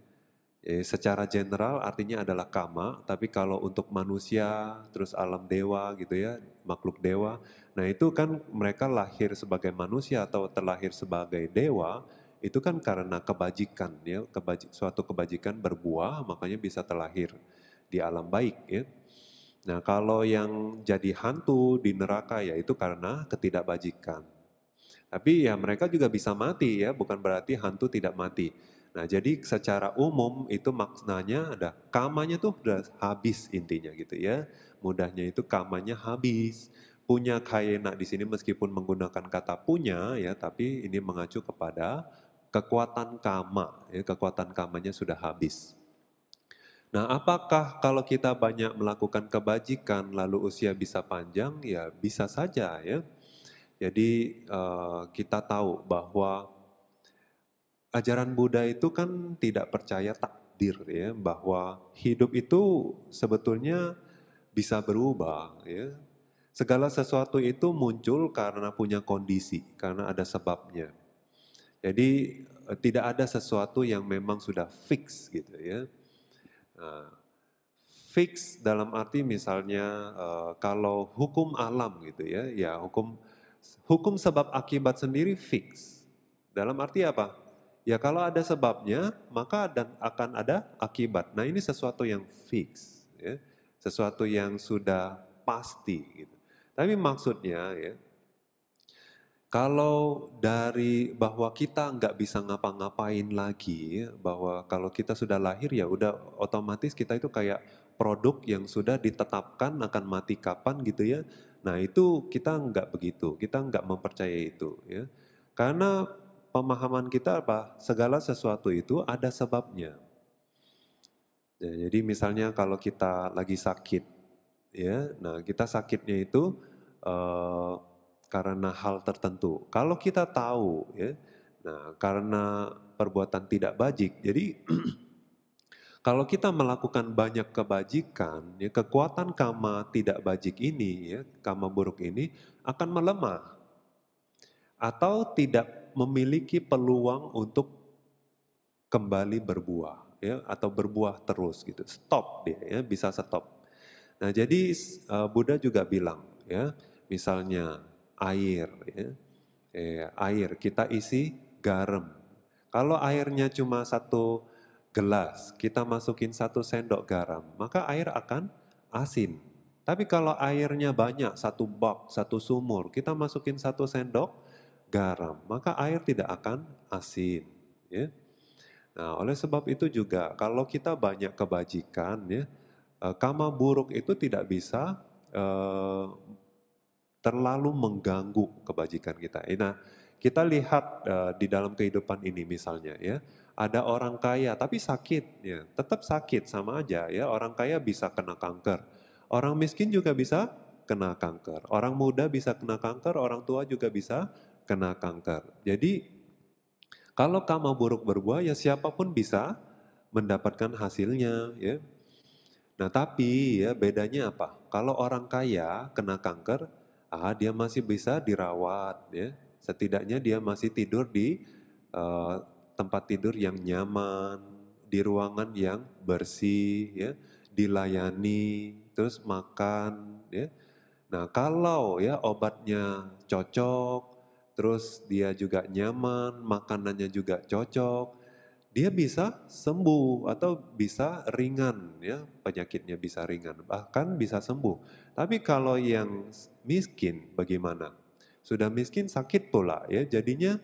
Eh, secara general artinya adalah kama, tapi kalau untuk manusia, terus alam dewa gitu ya, makhluk dewa, Nah itu kan mereka lahir sebagai manusia atau terlahir sebagai dewa itu kan karena kebajikan ya, kebaji, suatu kebajikan berbuah makanya bisa terlahir di alam baik ya. Nah kalau yang jadi hantu di neraka ya itu karena ketidakbajikan. Tapi ya mereka juga bisa mati ya, bukan berarti hantu tidak mati. Nah jadi secara umum itu maknanya ada kamanya tuh udah habis intinya gitu ya. Mudahnya itu kamanya habis punya kayena di sini meskipun menggunakan kata punya ya, tapi ini mengacu kepada kekuatan kama, ya, kekuatan kamanya sudah habis. Nah, apakah kalau kita banyak melakukan kebajikan lalu usia bisa panjang? Ya, bisa saja ya. Jadi uh, kita tahu bahwa ajaran Buddha itu kan tidak percaya takdir ya, bahwa hidup itu sebetulnya bisa berubah ya. Segala sesuatu itu muncul karena punya kondisi, karena ada sebabnya. Jadi eh, tidak ada sesuatu yang memang sudah fix gitu ya. Nah, fix dalam arti misalnya uh, kalau hukum alam gitu ya, ya hukum hukum sebab akibat sendiri fix. Dalam arti apa? Ya kalau ada sebabnya, maka dan akan ada akibat. Nah ini sesuatu yang fix, ya. sesuatu yang sudah pasti. Gitu. Tapi maksudnya ya, kalau dari bahwa kita nggak bisa ngapa-ngapain lagi, bahwa kalau kita sudah lahir ya udah otomatis kita itu kayak produk yang sudah ditetapkan akan mati kapan gitu ya. Nah itu kita nggak begitu, kita nggak mempercayai itu ya. Karena pemahaman kita apa segala sesuatu itu ada sebabnya. Ya, jadi misalnya kalau kita lagi sakit, ya. Nah, kita sakitnya itu uh, karena hal tertentu. Kalau kita tahu ya, nah karena perbuatan tidak bajik. Jadi kalau kita melakukan banyak kebajikan, ya, kekuatan kama tidak bajik ini, ya, kama buruk ini akan melemah atau tidak memiliki peluang untuk kembali berbuah, ya, atau berbuah terus gitu. Stop dia, ya, bisa stop. Nah, jadi uh, Buddha juga bilang, ya, misalnya air, ya, eh, air kita isi garam. Kalau airnya cuma satu gelas, kita masukin satu sendok garam, maka air akan asin. Tapi kalau airnya banyak, satu bak, satu sumur, kita masukin satu sendok garam, maka air tidak akan asin. Ya. Nah, oleh sebab itu juga, kalau kita banyak kebajikan, ya, Eh, karma buruk itu tidak bisa eh, terlalu mengganggu kebajikan kita. Eh, nah, kita lihat di dalam kehidupan ini misalnya ya, ada orang kaya tapi sakit ya, tetap sakit sama aja ya. Orang kaya bisa kena kanker, orang miskin juga bisa kena kanker, orang muda bisa kena kanker, orang tua juga bisa kena kanker. Jadi kalau karma buruk berbuah ya siapapun bisa mendapatkan hasilnya ya Nah tapi ya bedanya apa? Kalau orang kaya kena kanker, ah dia masih bisa dirawat ya. Setidaknya dia masih tidur di uh, tempat tidur yang nyaman, di ruangan yang bersih ya, dilayani, terus makan ya. Nah, kalau ya obatnya cocok, terus dia juga nyaman, makanannya juga cocok, dia bisa sembuh atau bisa ringan ya penyakitnya bisa ringan bahkan bisa sembuh. Tapi kalau yang miskin bagaimana? Sudah miskin sakit pula ya jadinya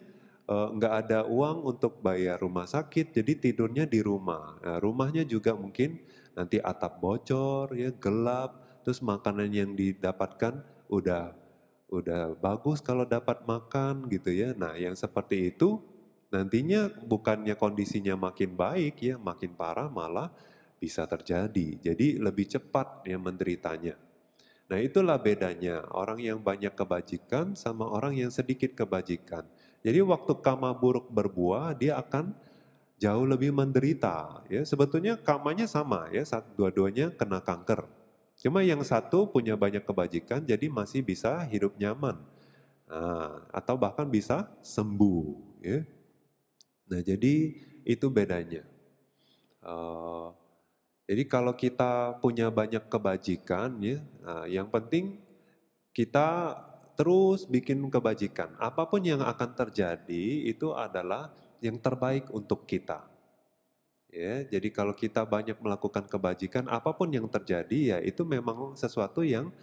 eh, nggak e, ada uang untuk bayar rumah sakit jadi tidurnya di rumah. Nah, rumahnya juga mungkin nanti atap bocor ya gelap terus makanan yang didapatkan udah udah bagus kalau dapat makan gitu ya. Nah, yang seperti itu nantinya bukannya kondisinya makin baik ya, makin parah malah bisa terjadi. Jadi lebih cepat ya menderitanya. Nah itulah bedanya orang yang banyak kebajikan sama orang yang sedikit kebajikan. Jadi waktu kama buruk berbuah dia akan jauh lebih menderita. Ya sebetulnya kamanya sama ya saat dua-duanya kena kanker. Cuma yang satu punya banyak kebajikan jadi masih bisa hidup nyaman. Nah, atau bahkan bisa sembuh. Ya. Nah, jadi itu bedanya. Uh, jadi kalau kita punya banyak kebajikan, ya, nah, yang penting kita terus bikin kebajikan. Apapun yang akan terjadi itu adalah yang terbaik untuk kita. Ya, jadi kalau kita banyak melakukan kebajikan, apapun yang terjadi ya itu memang sesuatu yang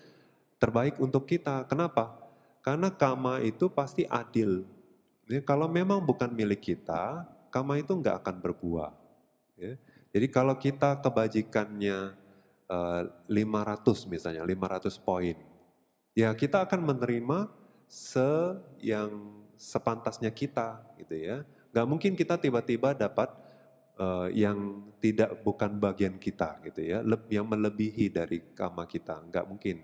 terbaik untuk kita. Kenapa? Karena karma itu pasti adil. Ya, kalau memang bukan milik kita, kama itu nggak akan berbuah. Ya. Jadi kalau kita kebajikannya uh, eh, 500 misalnya, 500 poin, ya kita akan menerima se yang sepantasnya kita gitu ya. Nggak mungkin kita tiba-tiba dapat uh, yang tidak bukan bagian kita gitu ya, yang melebihi dari kama kita, nggak mungkin.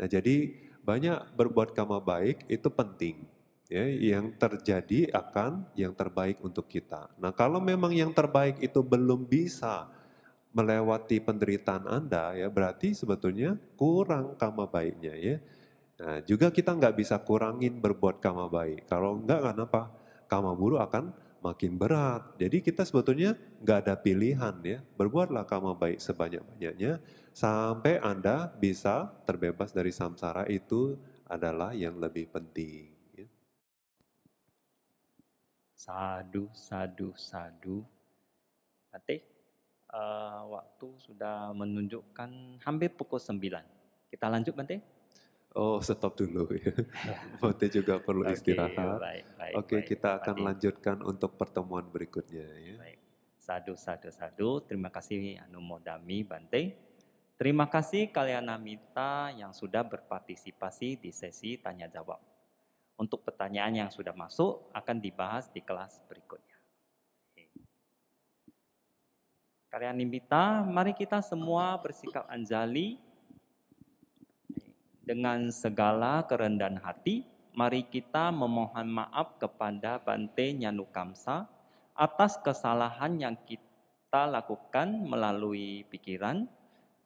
Nah jadi banyak berbuat kama baik itu penting ya, yang terjadi akan yang terbaik untuk kita. Nah, kalau memang yang terbaik itu belum bisa melewati penderitaan Anda, ya berarti sebetulnya kurang kama baiknya ya. Nah, juga kita nggak bisa kurangin berbuat kama baik. Kalau enggak kenapa apa? Kama buruk akan makin berat. Jadi kita sebetulnya nggak ada pilihan ya. Berbuatlah kama baik sebanyak-banyaknya sampai Anda bisa terbebas dari samsara itu adalah yang lebih penting. Sadu, sadu, sadu. Nanti uh, waktu sudah menunjukkan hampir pukul 9. Kita lanjut nanti. Oh, stop dulu ya. Bante juga perlu okay, istirahat. Baik, baik, Oke, baik, kita akan baik. lanjutkan untuk pertemuan berikutnya ya. Baik. Sadu, sadu, sadu. Terima kasih Anumodami Bante. Terima kasih kalian Amita yang sudah berpartisipasi di sesi tanya jawab. Untuk pertanyaan yang sudah masuk akan dibahas di kelas berikutnya. Karya Nimbita, mari kita semua bersikap anjali dengan segala kerendahan hati. Mari kita memohon maaf kepada Bante Nyanukamsa atas kesalahan yang kita lakukan melalui pikiran,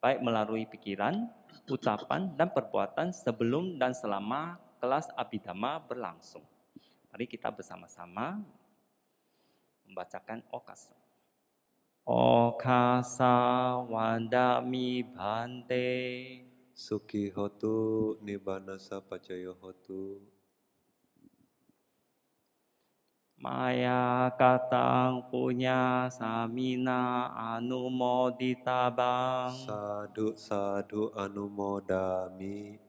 baik melalui pikiran, ucapan, dan perbuatan sebelum dan selama kelas Abidama berlangsung. Mari kita bersama-sama membacakan okasa. Okasa wandami bante Suki hotu nibanasa pacayo hotu Maya katang punya samina anumodita bang Sadu sadu anumodami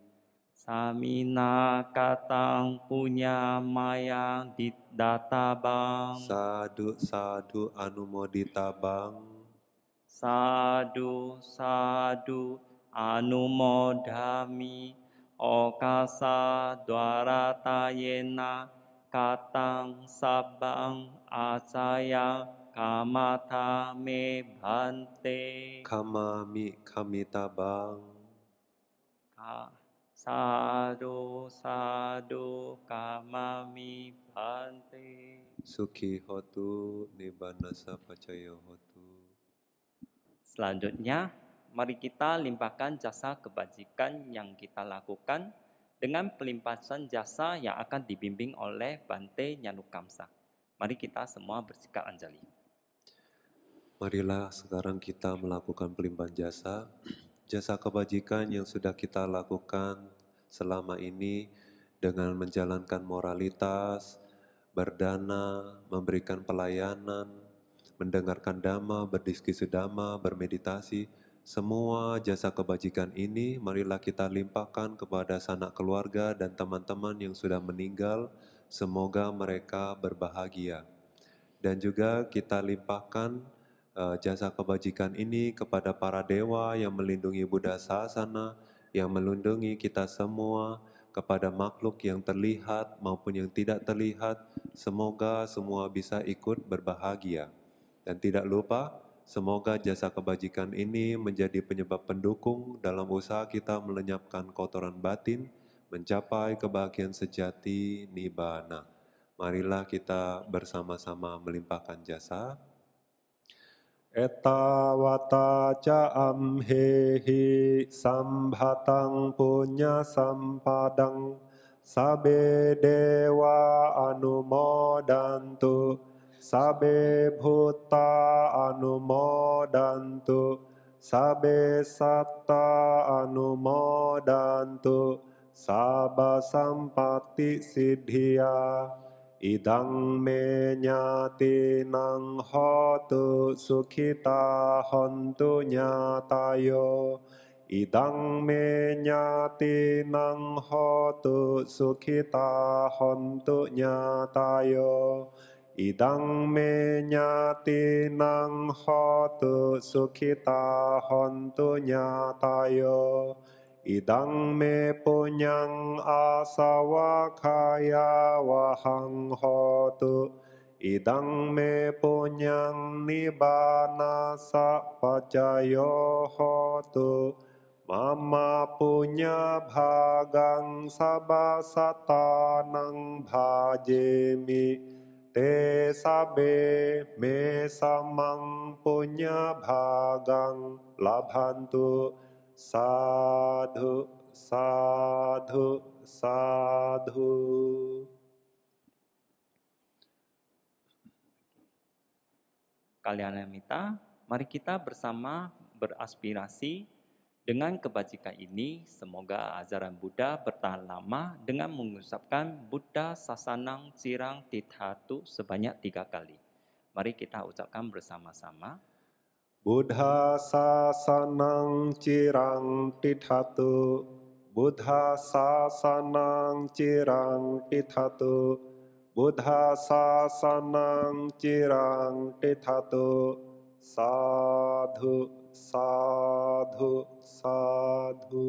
Samina katang punya mayang di didatabang. Sadu sadu anumoditabang. Sadu sadu anu dami, Okasa rata yena katang sabang asaya kamata me bante, Kamami kamitabang. Ka Sado sado kamami bante. Suki hotu nibanasa pacaya hotu. Selanjutnya, mari kita limpahkan jasa kebajikan yang kita lakukan dengan pelimpasan jasa yang akan dibimbing oleh Bante Nyanukamsa. Mari kita semua bersikap anjali. Marilah sekarang kita melakukan pelimpahan jasa. Jasa kebajikan yang sudah kita lakukan selama ini dengan menjalankan moralitas, berdana, memberikan pelayanan, mendengarkan dhamma, berdiskusi dhamma, bermeditasi, semua jasa kebajikan ini marilah kita limpahkan kepada sanak keluarga dan teman-teman yang sudah meninggal. Semoga mereka berbahagia. Dan juga kita limpahkan eh, jasa kebajikan ini kepada para dewa yang melindungi Buddha Sasana, yang melindungi kita semua kepada makhluk yang terlihat maupun yang tidak terlihat. Semoga semua bisa ikut berbahagia. Dan tidak lupa, semoga jasa kebajikan ini menjadi penyebab pendukung dalam usaha kita melenyapkan kotoran batin, mencapai kebahagiaan sejati nibana. Marilah kita bersama-sama melimpahkan jasa Etawata ja'am hehi sambhatang punya sampadang Sabe dewa anumodantu Sabe bhuta anumodantu Sabe satta anumodantu Saba sampati siddhya Idang me nyati nang tu sukhita hontu nyatayo. Idang me nyati nang tu sukhita hontu nyatayo. Idang me nyati nang tu sukhita hontu nyatayo. ඉදං මේ පුඤ්ඤං ආසවඛායා වහං හෝතු ඉදං මේ පුඤ්ඤං නිබානස පජයෝ හෝතු මම්මා පුඤ්ඤ භාගං සබසතානං භාජේමි තේ සබේ මේ සමං පුඤ්ඤ භාගං ලබන්තු sadhu, sadhu, sadhu. Kalian yang minta, mari kita bersama beraspirasi dengan kebajikan ini, semoga ajaran Buddha bertahan lama dengan mengusapkan Buddha Sasanang Cirang Tithatu sebanyak tiga kali. Mari kita ucapkan bersama-sama. बुधासासनं चिरं सनं बुधासासनं चिरं बुध बुधासासनं चिरं चिरङ्गितु साधु साधु साधु